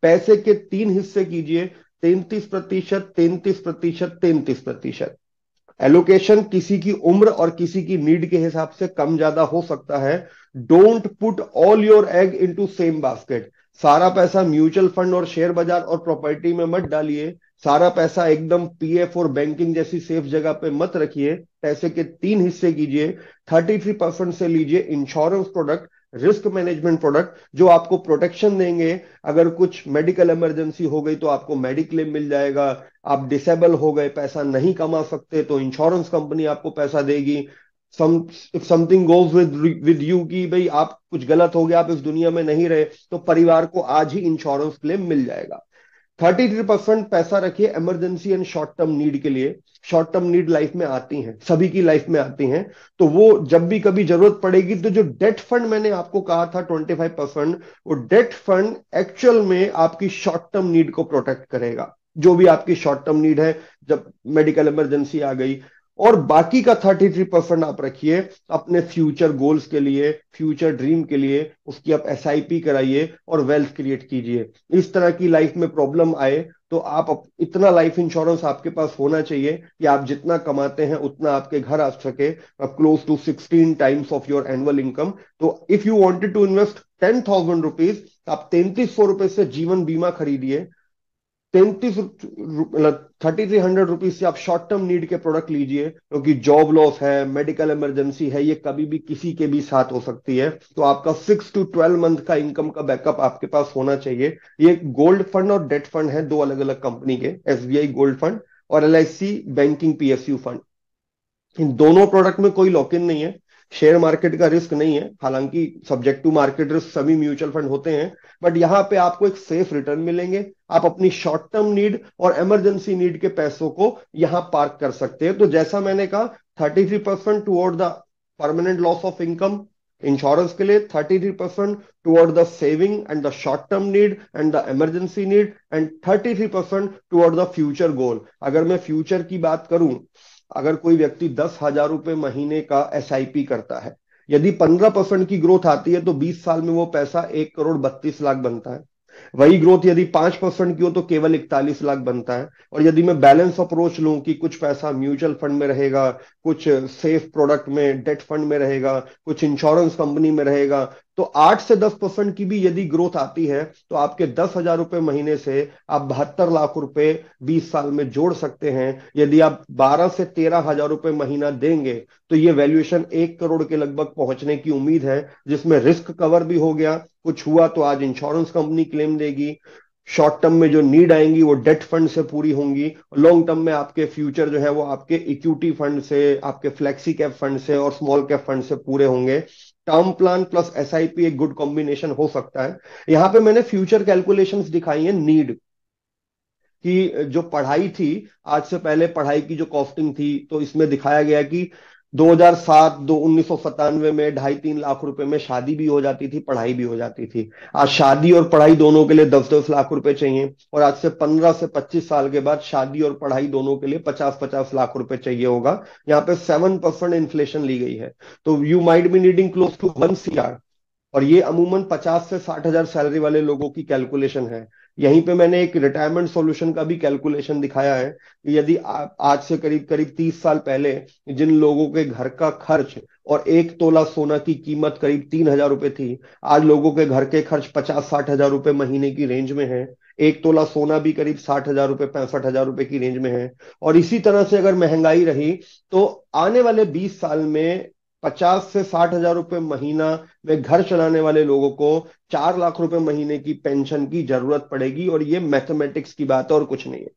पैसे के तीन हिस्से कीजिए तैंतीस प्रतिशत तैंतीस प्रतिशत तैंतीस प्रतिशत एलोकेशन किसी की उम्र और किसी की नीड के हिसाब से कम ज्यादा हो सकता है don't put all your egg into same basket सारा पैसा म्यूचुअल फंड और शेयर बाजार और प्रॉपर्टी में मत डालिए सारा पैसा एकदम पीएफ और बैंकिंग जैसी सेफ जगह पे मत रखिए पैसे के तीन हिस्से कीजिए थर्टी थ्री परसेंट से लीजिए insurance product risk management product जो आपको प्रोटेक्शन देंगे अगर कुछ मेडिकल इमरजेंसी हो गई तो आपको मेडिक्लेम मिल जाएगा आप डिसेबल हो गए पैसा नहीं कमा सकते तो इंश्योरेंस कंपनी आपको पैसा देगी some if something goes with with you कि भाई आप कुछ गलत हो गया आप इस दुनिया में नहीं रहे तो परिवार को आज ही इंश्योरेंस क्लेम मिल जाएगा थर्टी थ्री परसेंट पैसा रखिए emergency and short term need के लिए शॉर्ट टर्म नीड लाइफ में आती हैं सभी की लाइफ में आती हैं तो वो जब भी कभी जरूरत पड़ेगी तो जो डेट फंड मैंने आपको कहा था ट्वेंटी फाइव परसेंट वो डेट फंड एक्चुअल में आपकी शॉर्ट टर्म नीड को प्रोटेक्ट करेगा जो भी आपकी शॉर्ट टर्म नीड है जब मेडिकल इमरजेंसी आ गई और बाकी का 33 परसेंट आप रखिए अपने फ्यूचर गोल्स के लिए फ्यूचर ड्रीम के लिए उसकी आप एस कराइए और वेल्थ क्रिएट कीजिए इस तरह की लाइफ में प्रॉब्लम आए तो आप इतना लाइफ इंश्योरेंस आपके पास होना चाहिए कि आप जितना कमाते हैं उतना आपके घर आ सके close to sixteen times of your annual income तो if you wanted to invest ten thousand rupees आप तैंतीस सौ रुपए से जीवन बीमा खरीदिए तैंतीस मतलब थर्टी थ्री हंड्रेड रुपीज से आप शॉर्ट टर्म नीड के प्रोडक्ट लीजिए क्योंकि जॉब लॉस है मेडिकल इमरजेंसी है ये कभी भी किसी के भी साथ हो सकती है तो आपका सिक्स टू ट्वेल्व मंथ का इनकम का बैकअप आपके पास होना चाहिए ये गोल्ड फंड और डेट फंड है दो अलग अलग कंपनी के एस गोल्ड फंड और एल बैंकिंग पीएसयू फंड इन दोनों प्रोडक्ट में कोई लॉक इन नहीं है शेयर मार्केट का रिस्क नहीं है हालांकि सब्जेक्ट टू मार्केट रिस्क सभी म्यूचुअल फंड होते हैं बट यहाँ पे आपको एक सेफ रिटर्न मिलेंगे आप अपनी शॉर्ट टर्म नीड और इमरजेंसी नीड के पैसों को यहाँ पार्क कर सकते हैं तो जैसा मैंने कहा thirty three percent toward the permanent loss of income insurance के लिए thirty three percent toward the saving and the short term need and the emergency need and thirty three percent toward the future goal अगर मैं future की बात करूं अगर कोई व्यक्ति दस हजार रुपए महीने का एस करता है यदि पंद्रह परसेंट की ग्रोथ आती है तो बीस साल में वो पैसा एक करोड़ बत्तीस लाख बनता है वही ग्रोथ यदि पांच परसेंट की हो तो केवल इकतालीस लाख बनता है और यदि मैं बैलेंस अप्रोच लू कि कुछ पैसा म्यूचुअल फंड में रहेगा कुछ सेफ प्रोडक्ट में डेट फंड में रहेगा कुछ इंश्योरेंस कंपनी में रहेगा तो आठ से दस परसेंट की भी यदि ग्रोथ आती है तो आपके दस हजार रुपए महीने से आप बहत्तर लाख रुपए बीस साल में जोड़ सकते हैं यदि आप बारह से तेरह हजार रुपए महीना देंगे तो ये वैल्यूएशन एक करोड़ के लगभग पहुंचने की उम्मीद है जिसमें रिस्क कवर भी हो गया कुछ हुआ तो आज इंश्योरेंस कंपनी क्लेम देगी शॉर्ट टर्म में जो नीड आएंगी वो डेट फंड से पूरी होंगी लॉन्ग टर्म में आपके फ्यूचर जो है वो आपके इक्विटी फंड से आपके फ्लेक्सी कैप फंड से और स्मॉल कैप फंड से पूरे होंगे टर्म प्लान प्लस एस एक गुड कॉम्बिनेशन हो सकता है यहां पे मैंने फ्यूचर कैलकुलेशन दिखाई है नीड कि जो पढ़ाई थी आज से पहले पढ़ाई की जो कॉस्टिंग थी तो इसमें दिखाया गया कि दो उन्नीस में ढाई तीन लाख रुपए में शादी भी हो जाती थी पढ़ाई भी हो जाती थी आज शादी और पढ़ाई दोनों के लिए दस दस लाख रुपए चाहिए और आज से पंद्रह से पच्चीस साल के बाद शादी और पढ़ाई दोनों के लिए पचास पचास लाख रुपए चाहिए होगा यहाँ पे सेवन परसेंट इन्फ्लेशन ली गई है तो you might be needing close to one C और ये अमूमन पचास से साठ हजार सैलरी वाले लोगों की कैलकुलेशन है यहीं पे मैंने एक रिटायरमेंट सॉल्यूशन का भी कैलकुलेशन दिखाया है कि यदि आज से करीब करीब तीस साल पहले जिन लोगों के घर का खर्च और एक तोला सोना की कीमत करीब तीन हजार रुपए थी आज लोगों के घर के खर्च पचास साठ हजार रुपए महीने की रेंज में है एक तोला सोना भी करीब साठ हजार रुपए पैंसठ हजार रुपए की रेंज में है और इसी तरह से अगर महंगाई रही तो आने वाले बीस साल में पचास से साठ हजार रुपए महीना में घर चलाने वाले लोगों को चार लाख रुपए महीने की पेंशन की जरूरत पड़ेगी और ये मैथमेटिक्स की बात है और कुछ नहीं है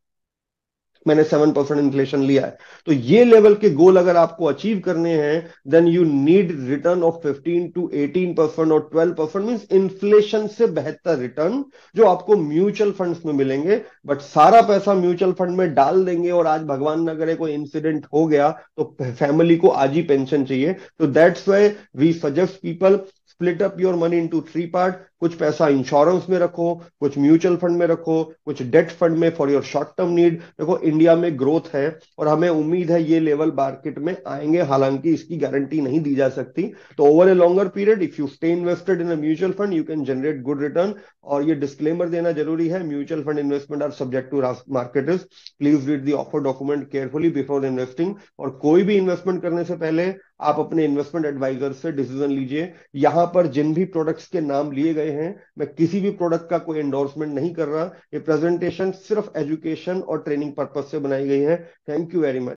मैंने सेवन परसेंट इन्फ्लेशन लिया है तो ये लेवल के गोल अगर आपको अचीव करने हैं then you need return of fifteen to eighteen percent और ट्वेल्व परसेंट मीन इन्फ्लेशन से बेहतर रिटर्न जो आपको म्यूचुअल फंड्स में मिलेंगे बट सारा पैसा म्यूचुअल फंड में डाल देंगे और आज भगवान ना करे कोई इंसिडेंट हो गया तो फैमिली को आज ही पेंशन चाहिए तो that's why we suggest people split up your money into three parts कुछ पैसा इंश्योरेंस में रखो कुछ म्यूचुअल फंड में रखो कुछ डेट फंड में for your short term need देखो इंडिया में ग्रोथ है और हमें उम्मीद है ये लेवल मार्केट में आएंगे हालांकि इसकी गारंटी नहीं दी जा सकती तो over a longer period if you stay invested in mutual fund you can generate good return और ये डिस्क्लेमर देना जरूरी है mutual fund investment are subject to market please read the offer document carefully before investing और कोई भी investment करने से पहले आप अपने इन्वेस्टमेंट एडवाइजर से डिसीजन लीजिए यहां पर जिन भी प्रोडक्ट्स के नाम लिए गए आए हैं मैं किसी भी प्रोडक्ट का कोई एंडोर्समेंट नहीं कर रहा ये प्रेजेंटेशन सिर्फ एजुकेशन और ट्रेनिंग पर्पज से बनाई गई है थैंक यू वेरी मच